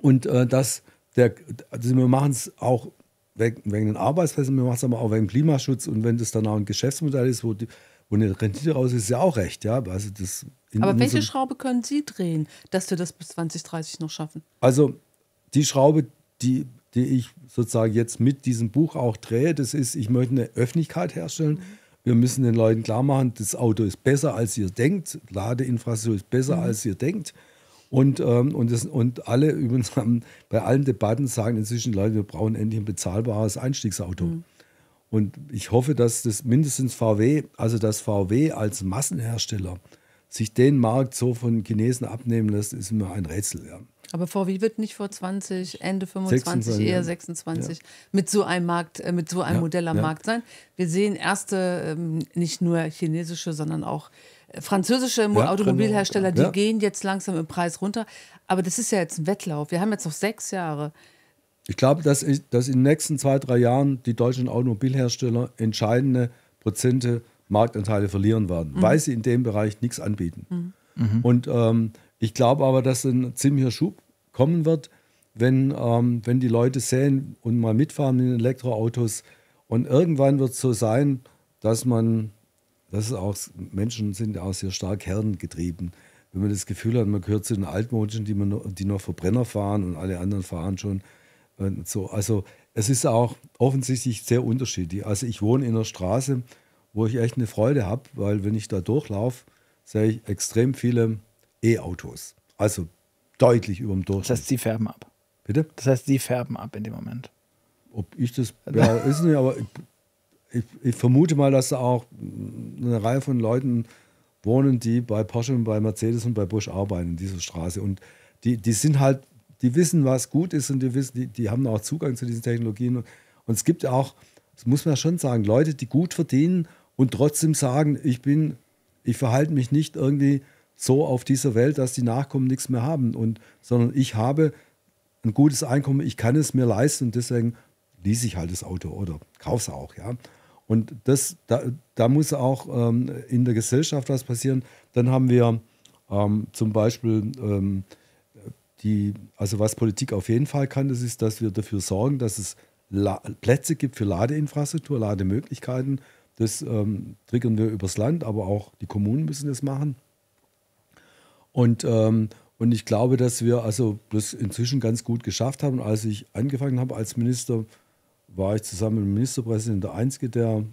und äh, dass der, also wir machen es auch wegen, wegen den Arbeitsplätzen, wir machen es aber auch wegen Klimaschutz und wenn das dann auch ein Geschäftsmodell ist, wo, die, wo eine Rendite raus ist, ist ja auch recht, ja. Also das aber welche
Schraube können Sie drehen, dass wir das bis 2030 noch schaffen?
Also die Schraube, die, die ich sozusagen jetzt mit diesem Buch auch drehe, das ist, ich möchte eine Öffentlichkeit herstellen. Mhm wir müssen den Leuten klar machen, das Auto ist besser, als ihr denkt. Ladeinfrastruktur ist besser, mhm. als ihr denkt. Und, ähm, und, das, und alle übrigens haben, bei allen Debatten sagen inzwischen Leute, wir brauchen endlich ein bezahlbares Einstiegsauto. Mhm. Und ich hoffe, dass das mindestens VW, also dass VW als Massenhersteller sich den Markt so von Chinesen abnehmen lässt, ist mir ein Rätsel. Ja.
Aber VW wird nicht vor 20, Ende 25, 26, eher 26 ja. mit so einem Markt, äh, mit so einem ja, Modell am ja. Markt sein. Wir sehen erste, ähm, nicht nur chinesische, sondern auch äh, französische Automobilhersteller, die gehen jetzt langsam im Preis runter. Aber das ist ja jetzt ein Wettlauf. Wir haben jetzt noch sechs Jahre.
Ich glaube, dass, ich, dass in den nächsten zwei, drei Jahren die deutschen Automobilhersteller entscheidende Prozente Marktanteile verlieren werden, mhm. weil sie in dem Bereich nichts anbieten. Mhm. Und ähm, ich glaube aber, dass ein ziemlicher Schub kommen wird, wenn, ähm, wenn die Leute sehen und mal mitfahren in Elektroautos. Und irgendwann wird es so sein, dass man, das ist auch, Menschen sind ja auch sehr stark herrengetrieben. Wenn man das Gefühl hat, man gehört zu den Altmodischen, die, man, die noch Verbrenner fahren und alle anderen fahren schon. Und äh, so. Also es ist auch offensichtlich sehr unterschiedlich. Also ich wohne in einer Straße, wo ich echt eine Freude habe, weil wenn ich da durchlaufe, sehe ich extrem viele E-Autos. Also deutlich über dem Durchschnitt. Das heißt, sie färben ab. Bitte? Das heißt, sie färben ab in dem Moment. Ob ich das. Also ja, ist nicht, aber ich, ich, ich, vermute mal, dass da auch eine Reihe von Leuten wohnen, die bei Porsche und bei Mercedes und bei Busch arbeiten in dieser Straße. Und die, die sind halt, die wissen, was gut ist und die wissen, die, die haben auch Zugang zu diesen Technologien. Und, und es gibt ja auch, das muss man schon sagen, Leute, die gut verdienen und trotzdem sagen, ich bin, ich verhalte mich nicht irgendwie so auf dieser Welt, dass die Nachkommen nichts mehr haben. Und, sondern ich habe ein gutes Einkommen, ich kann es mir leisten und deswegen lease ich halt das Auto oder kaufe es auch. Ja? Und das, da, da muss auch ähm, in der Gesellschaft was passieren. Dann haben wir ähm, zum Beispiel ähm, die, also was Politik auf jeden Fall kann, das ist, dass wir dafür sorgen, dass es La Plätze gibt für Ladeinfrastruktur, Lademöglichkeiten. Das ähm, triggern wir übers Land, aber auch die Kommunen müssen das machen. Und, ähm, und ich glaube, dass wir also das inzwischen ganz gut geschafft haben. Als ich angefangen habe als Minister, war ich zusammen mit dem Ministerpräsidenten der Einzige, der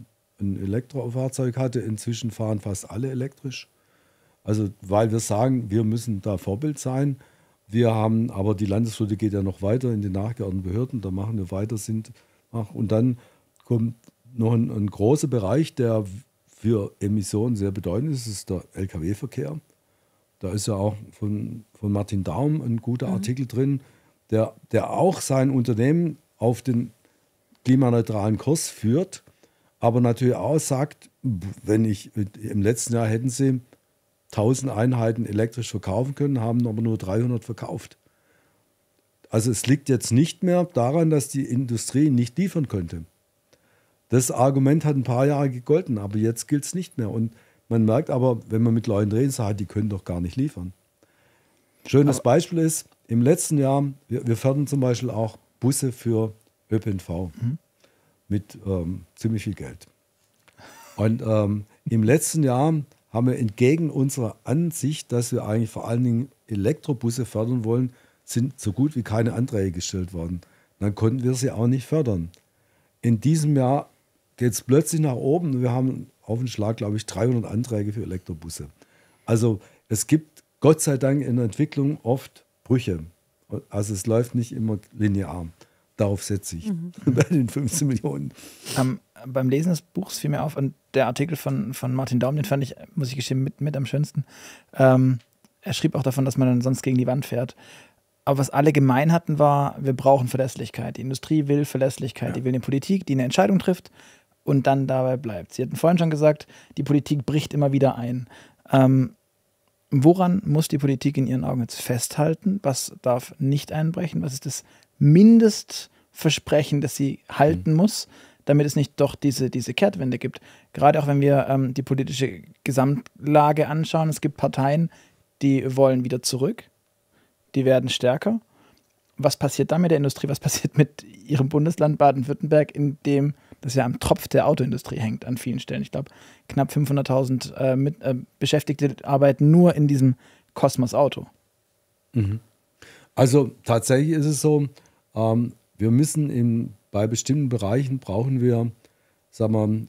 ein Elektrofahrzeug hatte. Inzwischen fahren fast alle elektrisch. Also, weil wir sagen, wir müssen da Vorbild sein. Wir haben, aber die Landesflotte geht ja noch weiter in die nachgeordneten Behörden, da machen wir weiter, sind, und dann kommt noch ein, ein großer Bereich, der für Emissionen sehr bedeutend ist, ist der Lkw-Verkehr. Da ist ja auch von, von Martin Daum ein guter mhm. Artikel drin, der, der auch sein Unternehmen auf den klimaneutralen Kurs führt, aber natürlich auch sagt, wenn ich im letzten Jahr hätten sie 1000 Einheiten elektrisch verkaufen können, haben aber nur 300 verkauft. Also es liegt jetzt nicht mehr daran, dass die Industrie nicht liefern könnte. Das Argument hat ein paar Jahre gegolten, aber jetzt gilt es nicht mehr. Und man merkt aber, wenn man mit Leuten redet, sagt, die können doch gar nicht liefern. Schönes aber Beispiel ist, im letzten Jahr, wir, wir fördern zum Beispiel auch Busse für ÖPNV mhm. mit ähm, ziemlich viel Geld. Und ähm, im letzten Jahr haben wir entgegen unserer Ansicht, dass wir eigentlich vor allen Dingen Elektrobusse fördern wollen, sind so gut wie keine Anträge gestellt worden. Dann konnten wir sie auch nicht fördern. In diesem Jahr geht es plötzlich nach oben. Wir haben auf den Schlag, glaube ich, 300 Anträge für Elektrobusse. Also es gibt Gott sei Dank in der Entwicklung oft Brüche. Also es läuft nicht immer linear. Darauf setze ich mhm. bei den 15 Millionen. Um, ähm, beim Lesen des
Buchs fiel mir auf, und der Artikel von, von Martin Daum, den fand ich, muss ich gestehen, mit, mit am schönsten. Ähm, er schrieb auch davon, dass man dann sonst gegen die Wand fährt. Aber was alle gemein hatten, war, wir brauchen Verlässlichkeit. Die Industrie will Verlässlichkeit. Ja. Die will eine Politik, die eine Entscheidung trifft und dann dabei bleibt. Sie hatten vorhin schon gesagt, die Politik bricht immer wieder ein. Ähm, woran muss die Politik in Ihren Augen jetzt festhalten? Was darf nicht einbrechen? Was ist das Mindestversprechen, das sie halten mhm. muss, damit es nicht doch diese, diese Kehrtwende gibt? Gerade auch wenn wir ähm, die politische Gesamtlage anschauen, es gibt Parteien, die wollen wieder zurück, die werden stärker. Was passiert da mit der Industrie? Was passiert mit Ihrem Bundesland Baden-Württemberg, in dem das ist ja am Tropf der Autoindustrie hängt an vielen Stellen. Ich glaube, knapp 500.000 äh, äh, Beschäftigte arbeiten nur in diesem Kosmos Auto.
Mhm. Also tatsächlich ist es so, ähm, wir müssen in, bei bestimmten Bereichen brauchen wir, sagen wir,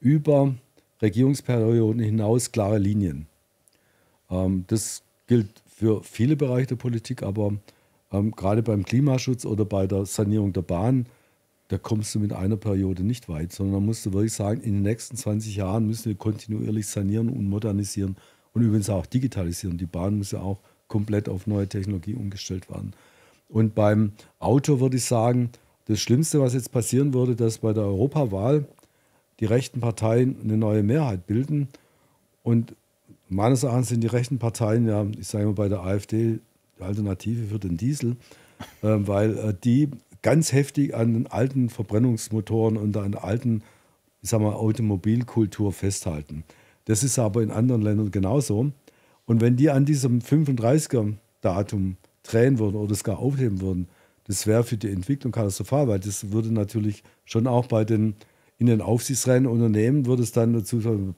über Regierungsperioden hinaus klare Linien. Ähm, das gilt für viele Bereiche der Politik, aber ähm, gerade beim Klimaschutz oder bei der Sanierung der Bahn da kommst du mit einer Periode nicht weit, sondern da musst du wirklich sagen, in den nächsten 20 Jahren müssen wir kontinuierlich sanieren und modernisieren und übrigens auch digitalisieren. Die Bahn muss ja auch komplett auf neue Technologie umgestellt werden. Und beim Auto würde ich sagen, das Schlimmste, was jetzt passieren würde, dass bei der Europawahl die rechten Parteien eine neue Mehrheit bilden. Und meines Erachtens sind die rechten Parteien ja, ich sage mal bei der AfD, die Alternative für den Diesel, ähm, weil äh, die ganz heftig an den alten Verbrennungsmotoren und an der alten ich sag mal, Automobilkultur festhalten. Das ist aber in anderen Ländern genauso. Und wenn die an diesem 35er-Datum drehen würden oder es gar aufheben würden, das wäre für die Entwicklung katastrophal, weil das würde natürlich schon auch bei den in den aufsichtsreihen Unternehmen würde es dann dazu sagen,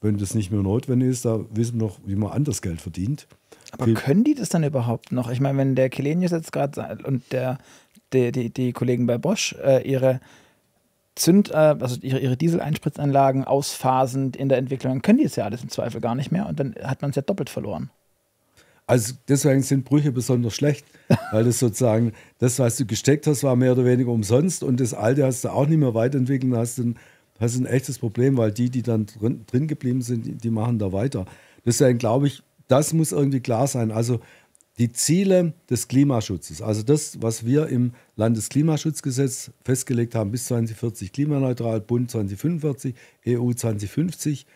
wenn das nicht mehr notwendig ist, da wissen wir noch, wie man anders Geld verdient. Aber können die das dann überhaupt noch? Ich meine, wenn der Kelenius jetzt gerade und
der die, die, die Kollegen bei Bosch äh, ihre Zünd, äh, also ihre, ihre Dieseleinspritzanlagen ausphasend in der Entwicklung, dann können die es ja alles im Zweifel gar nicht mehr und dann hat man es ja doppelt
verloren. Also deswegen sind Brüche besonders schlecht, weil das sozusagen, das, was du gesteckt hast, war mehr oder weniger umsonst und das alte hast du auch nicht mehr weiterentwickelt und hast ein, hast ein echtes Problem, weil die, die dann drin, drin geblieben sind, die, die machen da weiter. Deswegen glaube ich, das muss irgendwie klar sein. Also die Ziele des Klimaschutzes, also das, was wir im Landesklimaschutzgesetz festgelegt haben, bis 2040 klimaneutral, Bund 2045, EU 2050.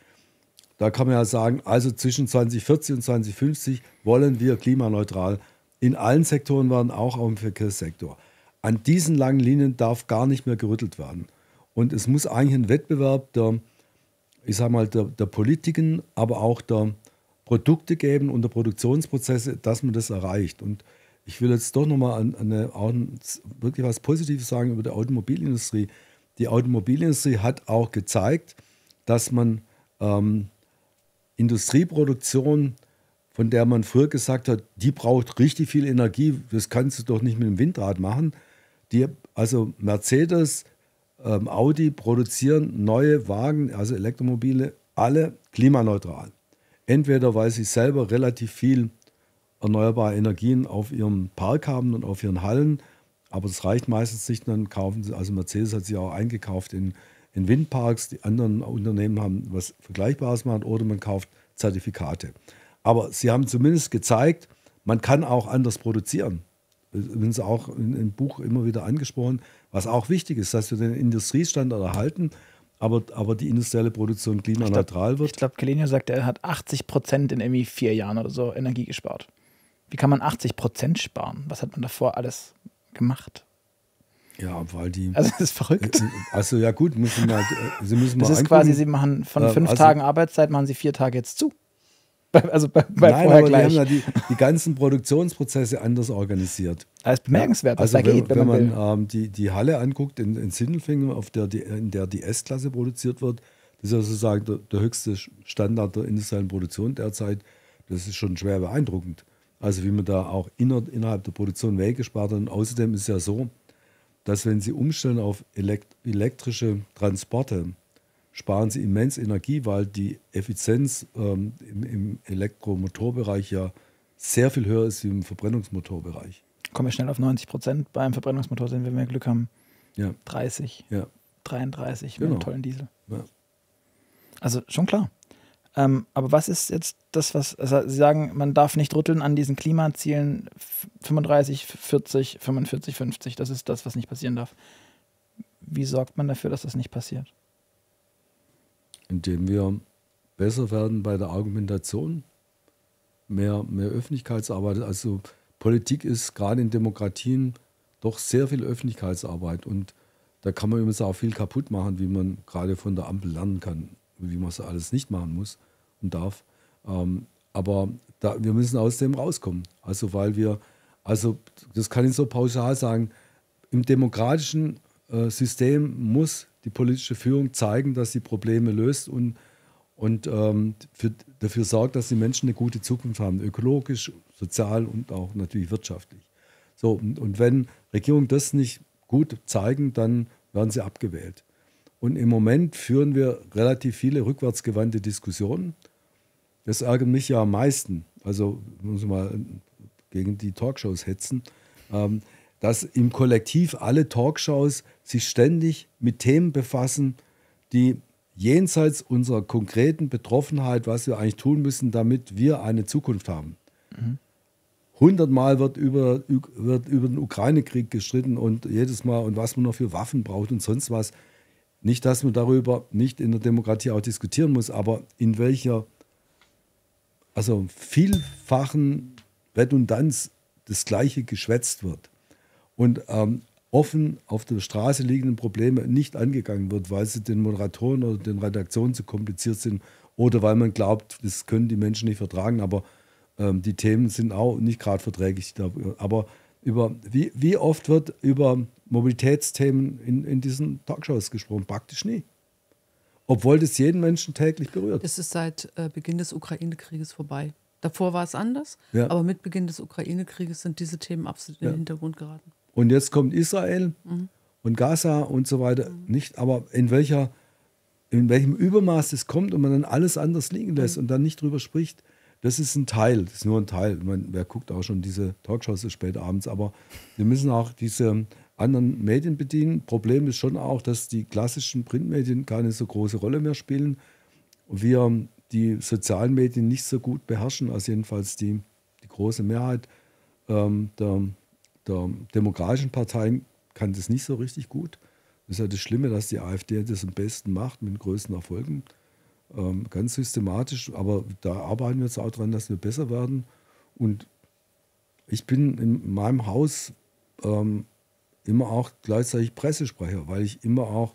Da kann man ja sagen, also zwischen 2040 und 2050 wollen wir klimaneutral in allen Sektoren werden, auch im Verkehrssektor. An diesen langen Linien darf gar nicht mehr gerüttelt werden. Und es muss eigentlich ein Wettbewerb der, ich sag mal, der, der Politiken, aber auch der, Produkte geben und der Produktionsprozesse, dass man das erreicht. Und ich will jetzt doch nochmal an, eine, wirklich was Positives sagen über die Automobilindustrie. Die Automobilindustrie hat auch gezeigt, dass man ähm, Industrieproduktion, von der man früher gesagt hat, die braucht richtig viel Energie, das kannst du doch nicht mit dem Windrad machen. Die, also Mercedes, ähm, Audi produzieren neue Wagen, also Elektromobile, alle klimaneutral entweder weil sie selber relativ viel erneuerbare Energien auf ihrem Park haben und auf ihren Hallen, aber das reicht meistens nicht, dann kaufen sie, also Mercedes hat sie auch eingekauft in, in Windparks, die anderen Unternehmen haben was Vergleichbares gemacht oder man kauft Zertifikate. Aber sie haben zumindest gezeigt, man kann auch anders produzieren. Wenn es auch im Buch immer wieder angesprochen, was auch wichtig ist, dass wir den Industriestandard erhalten aber, aber die industrielle Produktion klimaneutral glaub, wird. Ich glaube, Kelenio sagt, er hat 80 Prozent in irgendwie vier
Jahren oder so Energie gespart. Wie kann man 80 Prozent sparen? Was hat man davor alles
gemacht? Ja, weil die. Also, das ist verrückt. Äh, äh also, ja, gut, müssen halt, äh, sie müssen das mal. Das ist angucken. quasi, sie machen von äh, fünf also, Tagen
Arbeitszeit, machen sie vier Tage jetzt zu also bei, bei Nein, aber gleich. Wir haben ja
die, die, ganzen Produktionsprozesse anders organisiert. Das ist bemerkenswert, was also, da geht. Wenn, wenn, wenn man, ähm, die, die Halle anguckt in, in Sindelfingen, auf der, die, in der die S-Klasse produziert wird, das ist ja sozusagen der, der, höchste Standard der industriellen Produktion derzeit. Das ist schon schwer beeindruckend. Also wie man da auch inner, innerhalb der Produktion Wege spart. Und außerdem ist es ja so, dass wenn Sie umstellen auf elekt, elektrische Transporte, sparen sie immens Energie, weil die Effizienz ähm, im, im, Elektromotorbereich ja sehr viel höher ist wie im Verbrennungsmotorbereich. Kommen wir schnell auf 90 Prozent.
Beim Verbrennungsmotor sind wir,
wenn wir Glück haben, ja. 30, ja.
33 mit einem genau. tollen Diesel. Ja. Also schon klar. Ähm, aber was ist jetzt das, was also Sie sagen, man darf nicht rütteln an diesen Klimazielen 35, 40, 45, 50. Das ist das, was nicht passieren darf. Wie sorgt man dafür, dass das nicht passiert?
indem wir besser werden bei der Argumentation, mehr, mehr Öffentlichkeitsarbeit. Also Politik ist gerade in Demokratien doch sehr viel Öffentlichkeitsarbeit und da kann man übrigens auch viel kaputt machen, wie man gerade von der Ampel lernen kann, wie man es alles nicht machen muss und darf. Ähm, aber da, wir müssen aus dem rauskommen. Also weil wir, also das kann ich so pauschal sagen, im demokratischen äh, System muss die politische Führung zeigen, dass sie Probleme löst und, und ähm, für, dafür sorgt, dass die Menschen eine gute Zukunft haben, ökologisch, sozial und auch natürlich wirtschaftlich. So, und, und wenn Regierungen das nicht gut zeigen, dann werden sie abgewählt. Und im Moment führen wir relativ viele rückwärtsgewandte Diskussionen. Das ärgert mich ja am meisten. Also, muss ich mal gegen die Talkshows hetzen. Ähm, dass im Kollektiv alle Talkshows sich ständig mit Themen befassen, die jenseits unserer konkreten Betroffenheit, was wir eigentlich tun müssen, damit wir eine Zukunft haben. Mhm. Hundertmal wird über, wird über den Ukraine-Krieg gestritten und jedes Mal und was man noch für Waffen braucht und sonst was. Nicht, dass man darüber nicht in der Demokratie auch diskutieren muss, aber in welcher also vielfachen Redundanz das Gleiche geschwätzt wird und ähm, offen auf der Straße liegenden Probleme nicht angegangen wird, weil sie den Moderatoren oder den Redaktionen zu kompliziert sind oder weil man glaubt, das können die Menschen nicht vertragen. Aber ähm, die Themen sind auch nicht gerade verträglich. Aber über wie, wie oft wird über Mobilitätsthemen in, in diesen Talkshows gesprochen? Praktisch nie. Obwohl das jeden Menschen täglich berührt. Es
ist seit äh, Beginn des Ukraine-Krieges vorbei. Davor war es anders, ja. aber mit Beginn des Ukraine-Krieges sind diese Themen absolut ja. in den Hintergrund geraten.
Und jetzt kommt Israel mhm. und Gaza und so weiter. Mhm. Nicht, aber in welcher, in welchem Übermaß das kommt und man dann alles anders liegen lässt mhm. und dann nicht drüber spricht, das ist ein Teil, das ist nur ein Teil. Ich wer guckt auch schon diese Talkshows so spät abends, aber wir müssen auch diese anderen Medien bedienen. Problem ist schon auch, dass die klassischen Printmedien keine so große Rolle mehr spielen. Wir die sozialen Medien nicht so gut beherrschen, als jedenfalls die, die große Mehrheit ähm, der der demokratischen Parteien kann das nicht so richtig gut. Das ist ja das Schlimme, dass die AfD das am besten macht, mit den größten Erfolgen. Ähm, ganz systematisch, aber da arbeiten wir jetzt auch dran, dass wir besser werden. Und ich bin in meinem Haus ähm, immer auch gleichzeitig Pressesprecher, weil ich immer auch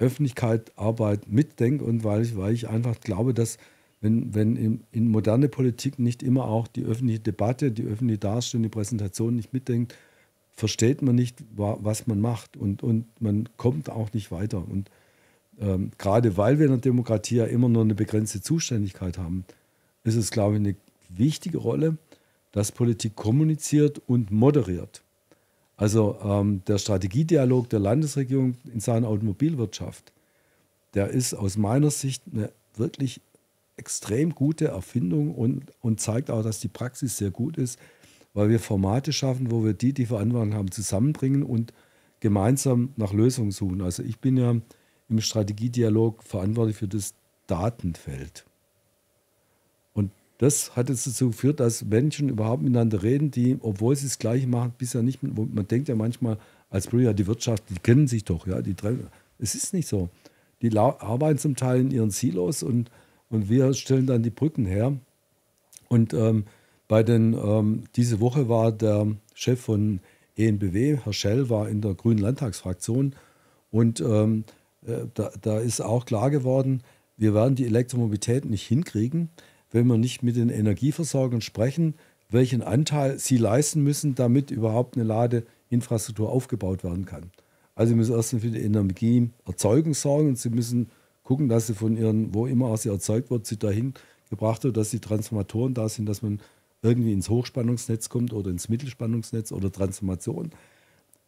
Öffentlichkeitsarbeit mitdenke und weil ich, weil ich einfach glaube, dass wenn, wenn in, in moderne Politik nicht immer auch die öffentliche Debatte, die öffentliche Darstellung, die Präsentation nicht mitdenkt, versteht man nicht, was man macht und, und man kommt auch nicht weiter. Und ähm, gerade weil wir in der Demokratie ja immer nur eine begrenzte Zuständigkeit haben, ist es, glaube ich, eine wichtige Rolle, dass Politik kommuniziert und moderiert. Also ähm, der Strategiedialog der Landesregierung in seiner Automobilwirtschaft, der ist aus meiner Sicht eine wirklich extrem gute Erfindung und, und zeigt auch, dass die Praxis sehr gut ist, weil wir Formate schaffen, wo wir die, die Verantwortung haben, zusammenbringen und gemeinsam nach Lösungen suchen. Also ich bin ja im Strategiedialog verantwortlich für das Datenfeld. Und das hat jetzt dazu geführt, dass Menschen überhaupt miteinander reden, die, obwohl sie das Gleiche machen, bisher nicht, man denkt ja manchmal als Brüder, die Wirtschaft, die kennen sich doch, ja, die trennen. Es ist nicht so. Die arbeiten zum Teil in ihren Silos und und wir stellen dann die Brücken her. Und ähm, bei den, ähm, diese Woche war der Chef von ENBW, Herr Schell, war in der Grünen Landtagsfraktion. Und ähm, äh, da, da, ist auch klar geworden, wir werden die Elektromobilität nicht hinkriegen, wenn wir nicht mit den Energieversorgern sprechen, welchen Anteil sie leisten müssen, damit überhaupt eine Ladeinfrastruktur aufgebaut werden kann. Also sie müssen erstens für die Energieerzeugung sorgen und sie müssen gucken, dass sie von ihren, wo immer auch sie erzeugt wird, sie dahin gebracht wird, dass die Transformatoren da sind, dass man irgendwie ins Hochspannungsnetz kommt oder ins Mittelspannungsnetz oder Transformation.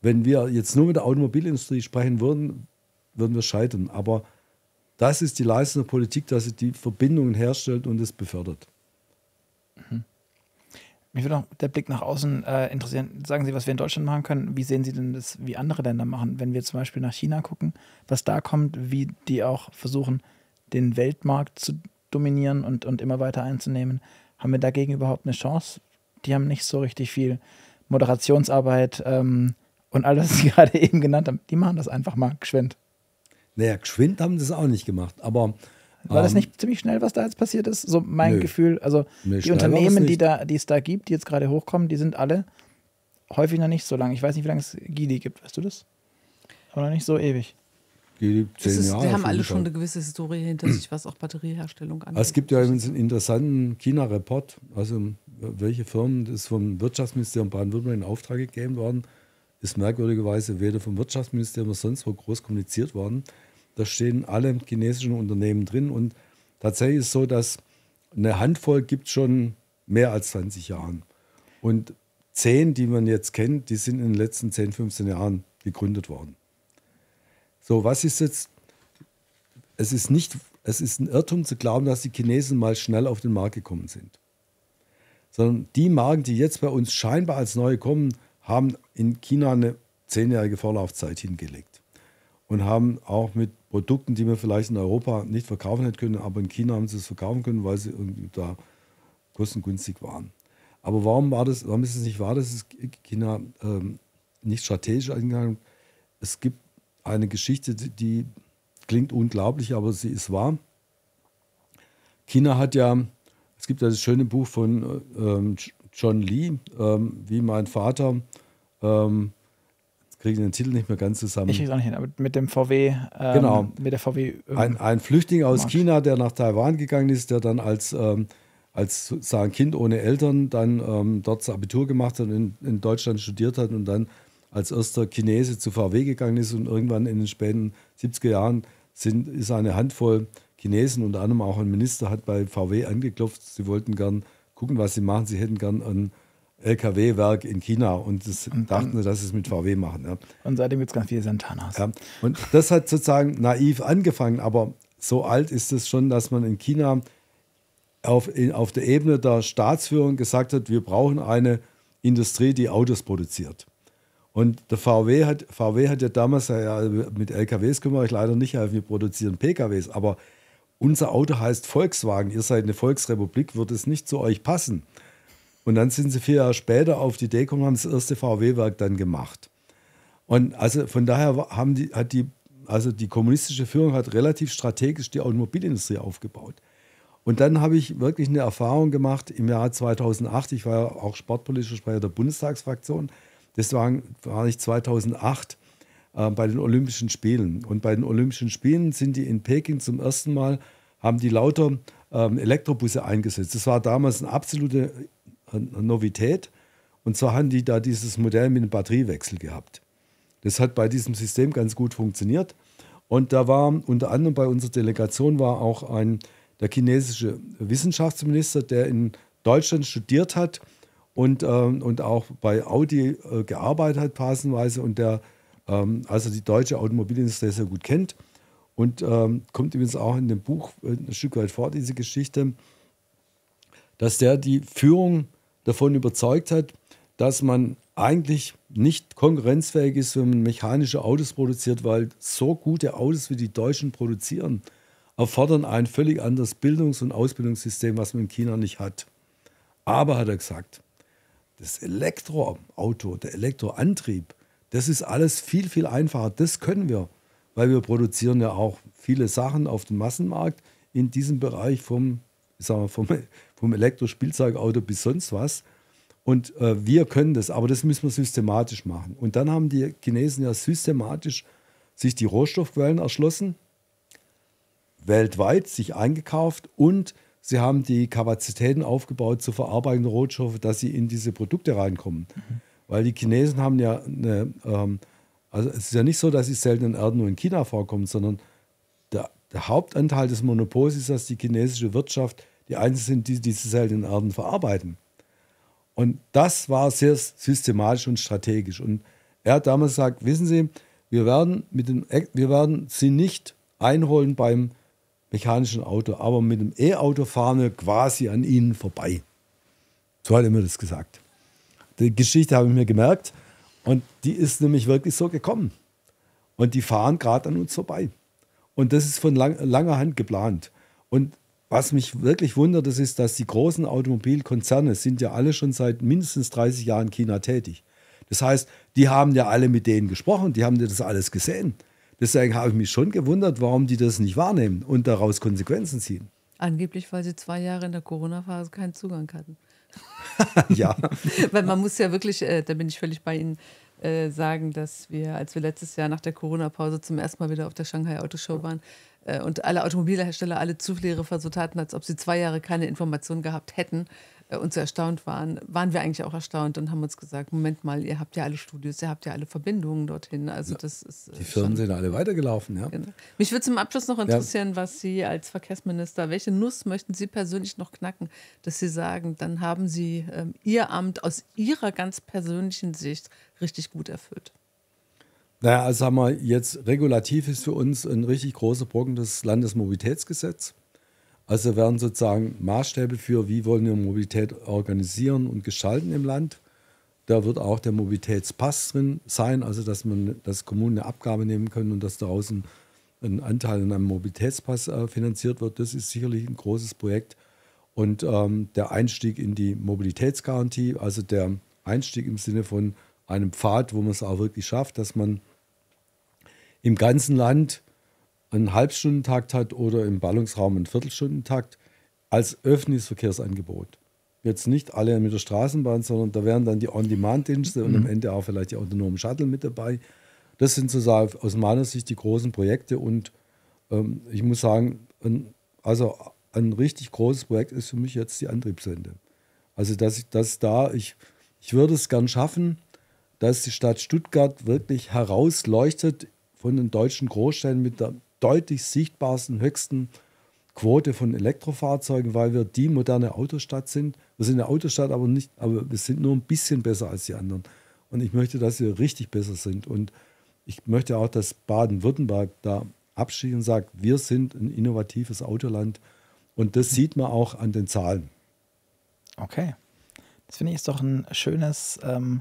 Wenn wir jetzt nur mit der Automobilindustrie sprechen würden, würden wir scheitern. Aber das ist die Leistung der Politik, dass sie die Verbindungen herstellt und es befördert.
Mhm. Mich würde noch der Blick nach außen äh, interessieren. Sagen Sie, was wir in Deutschland machen können. Wie sehen Sie denn das, wie andere Länder machen? Wenn wir zum Beispiel nach China gucken, was da kommt, wie die auch versuchen, den Weltmarkt zu dominieren und, und immer weiter einzunehmen, haben wir dagegen überhaupt eine Chance? Die haben nicht so richtig viel Moderationsarbeit ähm, und alles, was Sie gerade eben genannt haben. Die machen das einfach mal geschwind.
Naja, geschwind haben das auch nicht gemacht. Aber war um, das ähm, nicht
ziemlich schnell, was da jetzt passiert ist? So mein nö. Gefühl. Also nee, die Unternehmen, die da, die es da gibt, die jetzt gerade hochkommen, die sind alle häufig noch nicht so lange. Ich weiß nicht, wie lange es Gili gibt, weißt du das? Aber noch nicht so ewig.
Gili, zehn ist, Jahre. Die haben alle schon eine
gewisse Historie hinter sich, was auch Batterieherstellung ah, angeht. Es gibt
ja übrigens einen interessanten China-Report, also welche Firmen das ist vom Wirtschaftsministerium Baden-Württemberg in Auftrag gegeben worden, ist merkwürdigerweise weder vom Wirtschaftsministerium noch sonst wo groß kommuniziert worden. Da stehen alle chinesischen Unternehmen drin. Und tatsächlich ist es so, dass eine Handvoll gibt schon mehr als 20 Jahren. Und zehn, die man jetzt kennt, die sind in den letzten 10, 15 Jahren gegründet worden. So, was ist jetzt? Es ist nicht, es ist ein Irrtum zu glauben, dass die Chinesen mal schnell auf den Markt gekommen sind. Sondern die Marken, die jetzt bei uns scheinbar als neue kommen, haben in China eine zehnjährige Vorlaufzeit hingelegt und haben auch mit Produkten, die wir vielleicht in Europa nicht verkaufen hätten können, aber in China haben sie es verkaufen können, weil sie da kostengünstig waren. Aber warum war das, warum ist es nicht wahr, dass es China ähm, nicht strategisch eingegangen Es gibt eine Geschichte, die klingt unglaublich, aber sie ist wahr. China hat ja, es gibt ja das schöne Buch von äh, ähm, John Lee, ähm, wie mein Vater ähm, kriege den Titel nicht mehr ganz zusammen. Ich kriege es
auch nicht hin, aber mit dem VW, ähm, genau. mit der VW. ein, ein,
Flüchtling aus Marsch. China, der nach Taiwan gegangen ist, der dann als, ähm, als sozusagen Kind ohne Eltern dann ähm, dort das Abitur gemacht hat und in, in, Deutschland studiert hat und dann als erster Chinese zu VW gegangen ist und irgendwann in den späten 70er Jahren sind, ist eine Handvoll Chinesen, unter anderem auch ein Minister, hat bei VW angeklopft, sie wollten gern gucken, was sie machen, sie hätten gern einen LKW-Werk in China und das und, dachten sie, dass sie es mit VW machen. Ja. Und seitdem gibt es ganz viele Santanas. Ja. Und das hat sozusagen naiv angefangen, aber so alt ist es schon, dass man in China auf, in, auf der Ebene der Staatsführung gesagt hat, wir brauchen eine Industrie, die Autos produziert. Und der VW hat, VW hat ja damals, ja, mit LKWs können wir euch leider nicht helfen, wir produzieren PKWs, aber unser Auto heißt Volkswagen, ihr seid eine Volksrepublik, wird es nicht zu euch passen. Und dann sind sie vier Jahre später auf die Idee gekommen, haben das erste VW-Werk dann gemacht. Und also von daher haben die, hat die, also die kommunistische Führung hat relativ strategisch die Automobilindustrie aufgebaut. Und dann habe ich wirklich eine Erfahrung gemacht im Jahr 2008. Ich war ja auch sportpolitischer Sprecher der Bundestagsfraktion. Deswegen war, ich 2008 äh, bei den Olympischen Spielen. Und bei den Olympischen Spielen sind die in Peking zum ersten Mal, haben die lauter ähm, Elektrobusse eingesetzt. Das war damals eine absolute Novität. Und zwar haben die da dieses Modell mit dem Batteriewechsel gehabt. Das hat bei diesem System ganz gut funktioniert. Und da war unter anderem bei unserer Delegation war auch ein der chinesische Wissenschaftsminister, der in Deutschland studiert hat und, äh, und auch bei Audi äh, gearbeitet hat phasenweise und der ähm, also die deutsche Automobilindustrie sehr gut kennt. Und ähm, kommt übrigens auch in dem Buch äh, ein Stück weit vor, diese Geschichte, dass der die Führung davon überzeugt hat, dass man eigentlich nicht konkurrenzfähig ist, wenn man mechanische Autos produziert, weil so gute Autos wie die Deutschen produzieren, erfordern ein völlig anderes Bildungs- und Ausbildungssystem, was man in China nicht hat. Aber hat er gesagt, das Elektroauto, der Elektroantrieb, das ist alles viel, viel einfacher. Das können wir, weil wir produzieren ja auch viele Sachen auf dem Massenmarkt in diesem Bereich vom sagen wir, vom, vom Elektrospielzeugauto bis sonst was. Und äh, wir können das, aber das müssen wir systematisch machen. Und dann haben die Chinesen ja systematisch sich die Rohstoffquellen erschlossen, weltweit sich eingekauft und sie haben die Kapazitäten aufgebaut zur Verarbeitung der Rohstoffe, dass sie in diese Produkte reinkommen. Mhm. Weil die Chinesen haben ja eine, ähm, also es ist ja nicht so, dass sie selten in Erden nur in China vorkommen, sondern der, der Hauptanteil des Monopols ist, dass die chinesische Wirtschaft die Einzigen sind, die diese seltenen halt Erden verarbeiten. Und das war sehr systematisch und strategisch. Und er hat damals gesagt, wissen Sie, wir werden, mit dem, wir werden Sie nicht einholen beim mechanischen Auto, aber mit dem E-Auto fahren wir quasi an Ihnen vorbei. So hat er mir das gesagt. Die Geschichte habe ich mir gemerkt und die ist nämlich wirklich so gekommen. Und die fahren gerade an uns vorbei. Und das ist von lang, langer Hand geplant. Und was mich wirklich wundert, das ist, dass die großen Automobilkonzerne sind ja alle schon seit mindestens 30 Jahren in China tätig. Das heißt, die haben ja alle mit denen gesprochen, die haben ja das alles gesehen. Deswegen habe ich mich schon gewundert, warum die das nicht wahrnehmen und daraus Konsequenzen ziehen.
Angeblich, weil sie zwei Jahre in der Corona-Phase keinen Zugang hatten. ja. weil man muss ja wirklich, äh, da bin ich völlig bei Ihnen, äh, sagen, dass wir, als wir letztes Jahr nach der Corona-Pause zum ersten Mal wieder auf der Shanghai Autoshow waren, äh, und alle Automobilhersteller alle Zulieferer so taten, als ob sie zwei Jahre keine Informationen gehabt hätten äh, und so erstaunt waren, waren wir eigentlich auch erstaunt und haben uns gesagt, Moment mal, ihr habt ja alle Studios, ihr habt ja alle Verbindungen dorthin. Also ja, das ist äh, Die Firmen
sind alle weitergelaufen, ja. Genau.
Mich würde zum Abschluss noch interessieren, ja. was Sie als Verkehrsminister, welche Nuss möchten Sie persönlich noch knacken, dass Sie sagen, dann haben Sie ähm, Ihr Amt aus Ihrer ganz persönlichen Sicht richtig gut erfüllt?
Naja, also sagen wir jetzt, regulativ ist für uns ein richtig großer Brocken das Landesmobilitätsgesetz. Also werden sozusagen Maßstäbe für, wie wollen wir Mobilität organisieren und gestalten im Land. Da wird auch der Mobilitätspass drin sein, also dass man, dass Kommunen eine Abgabe nehmen können und dass daraus ein Anteil in einem Mobilitätspass äh, finanziert wird. Das ist sicherlich ein großes Projekt. Und ähm, der Einstieg in die Mobilitätsgarantie, also der Einstieg im Sinne von einem Pfad, wo man es auch wirklich schafft, dass man im ganzen Land einen Halbstundentakt hat oder im Ballungsraum einen Viertelstundentakt als öffentliches Verkehrsangebot. Jetzt nicht alle mit der Straßenbahn, sondern da wären dann die On-Demand-Dienste und am mhm. Ende auch vielleicht die autonomen Shuttle mit dabei. Das sind so aus meiner Sicht die großen Projekte und ähm, ich muss sagen, ein, also ein richtig großes Projekt ist für mich jetzt die Antriebswende. Also dass ich das da, ich, ich würde es gern schaffen, dass die Stadt Stuttgart wirklich herausleuchtet von den deutschen Großstädten mit der deutlich sichtbarsten, höchsten Quote von Elektrofahrzeugen, weil wir die moderne Autostadt sind. Wir sind eine Autostadt, aber nicht, aber wir sind nur ein bisschen besser als die anderen. Und ich möchte, dass wir richtig besser sind. Und ich möchte auch, dass Baden-Württemberg da abschied und sagt, wir sind ein innovatives Autoland. Und das sieht man auch an den Zahlen. Okay.
Das finde ich ist doch ein schönes ähm,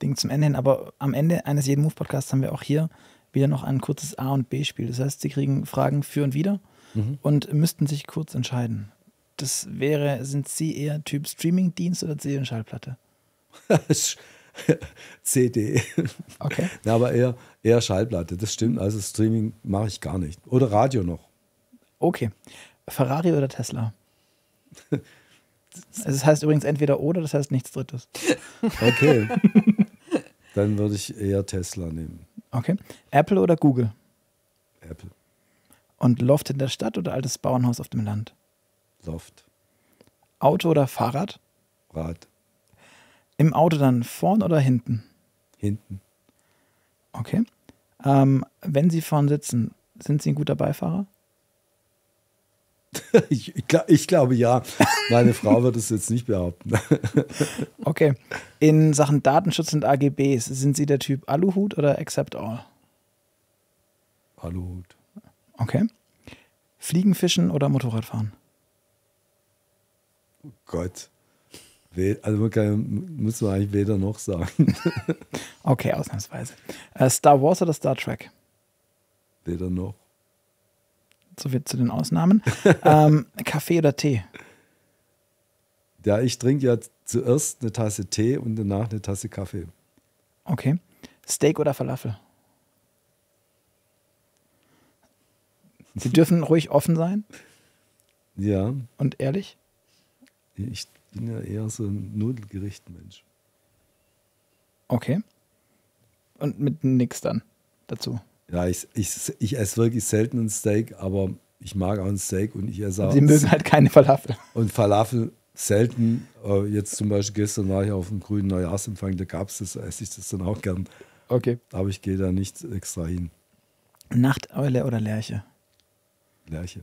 Ding zum Ende hin. Aber am Ende eines jeden Move-Podcasts haben wir auch hier wieder noch ein kurzes A- und B-Spiel. Das heißt, sie kriegen Fragen für und wieder mhm. und müssten sich kurz entscheiden. Das wäre, sind Sie eher Typ Streamingdienst oder CD-Schallplatte?
CD. Okay. ja, aber eher, eher Schallplatte, das stimmt. Also Streaming mache ich gar nicht. Oder Radio noch. Okay. Ferrari oder Tesla? Es also das heißt übrigens
entweder oder, das heißt nichts Drittes. Okay.
Dann würde ich eher Tesla nehmen.
Okay. Apple oder Google? Apple. Und Loft in der Stadt oder altes Bauernhaus auf dem Land? Loft. Auto oder Fahrrad? Rad. Im Auto dann vorn oder hinten? Hinten. Okay. Ähm, wenn Sie vorn sitzen, sind Sie ein guter Beifahrer?
Ich, ich, ich, glaube ja. Meine Frau wird es jetzt nicht behaupten.
Okay. In Sachen Datenschutz und AGBs, sind Sie der Typ Aluhut oder Accept All? Aluhut. Okay. Fliegen, Fischen oder Motorradfahren?
Oh Gott. Also man kann, müssen wir eigentlich weder noch sagen. Okay, ausnahmsweise. Äh, Star Wars oder Star Trek? Weder noch. So viel
zu den Ausnahmen. ähm, Kaffee oder Tee?
Ja, ich trinke ja zuerst eine Tasse Tee und danach eine Tasse Kaffee.
Okay. Steak oder Falafel? Sie dürfen ruhig offen sein.
Ja. Und ehrlich? Ich bin ja eher so ein Nudelgericht-Mensch. Okay. Und
mit nix dann
dazu. Ja, ich, ich, ich esse wirklich selten ein Steak, aber ich mag auch ein Steak und ich esse auch. Sie mögen halt keine Falafel. Und Falafel selten. Äh, jetzt zum Beispiel gestern war ich auf dem grünen Neujahrsempfang, da gab es das, esse ich das dann auch gern. Okay. Aber ich gehe da nicht extra hin. Nachteule oder Lerche? Lerche.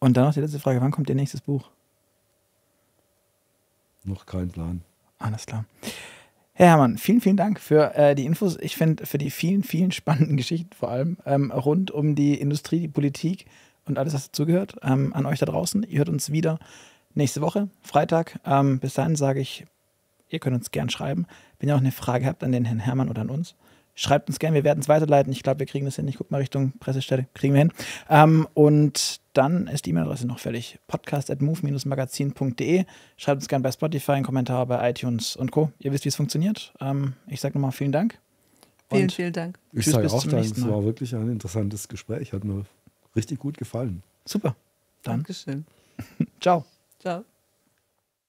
Und dann noch die letzte Frage: Wann kommt Ihr nächstes Buch?
Noch kein Plan. Alles klar.
Herr Herrmann, vielen, vielen Dank für äh, die Infos. Ich finde, für die vielen, vielen spannenden Geschichten vor allem ähm, rund um die Industrie, die Politik und alles, was dazugehört, ähm, an euch da draußen. Ihr hört uns wieder nächste Woche, Freitag. Ähm, bis dahin sage ich, ihr könnt uns gern schreiben. Wenn ihr auch eine Frage habt an den Herrn Herrmann oder an uns, schreibt uns gerne, wir werden es weiterleiten. Ich glaube, wir kriegen das hin. Ich gucke mal Richtung Pressestelle, kriegen wir hin. Ähm, und dann ist die E-Mail-Adresse noch fällig. podcastmove magazinde Schreibt uns gerne bei Spotify einen Kommentar, bei iTunes und Co. Ihr wisst, wie es funktioniert. Ähm, ich sage nochmal vielen Dank. Vielen, vielen Dank.
Ich sage auch Dank. Es war wirklich ein interessantes Gespräch. Hat mir richtig gut gefallen. Super. Dann.
Dankeschön. Ciao. Ciao.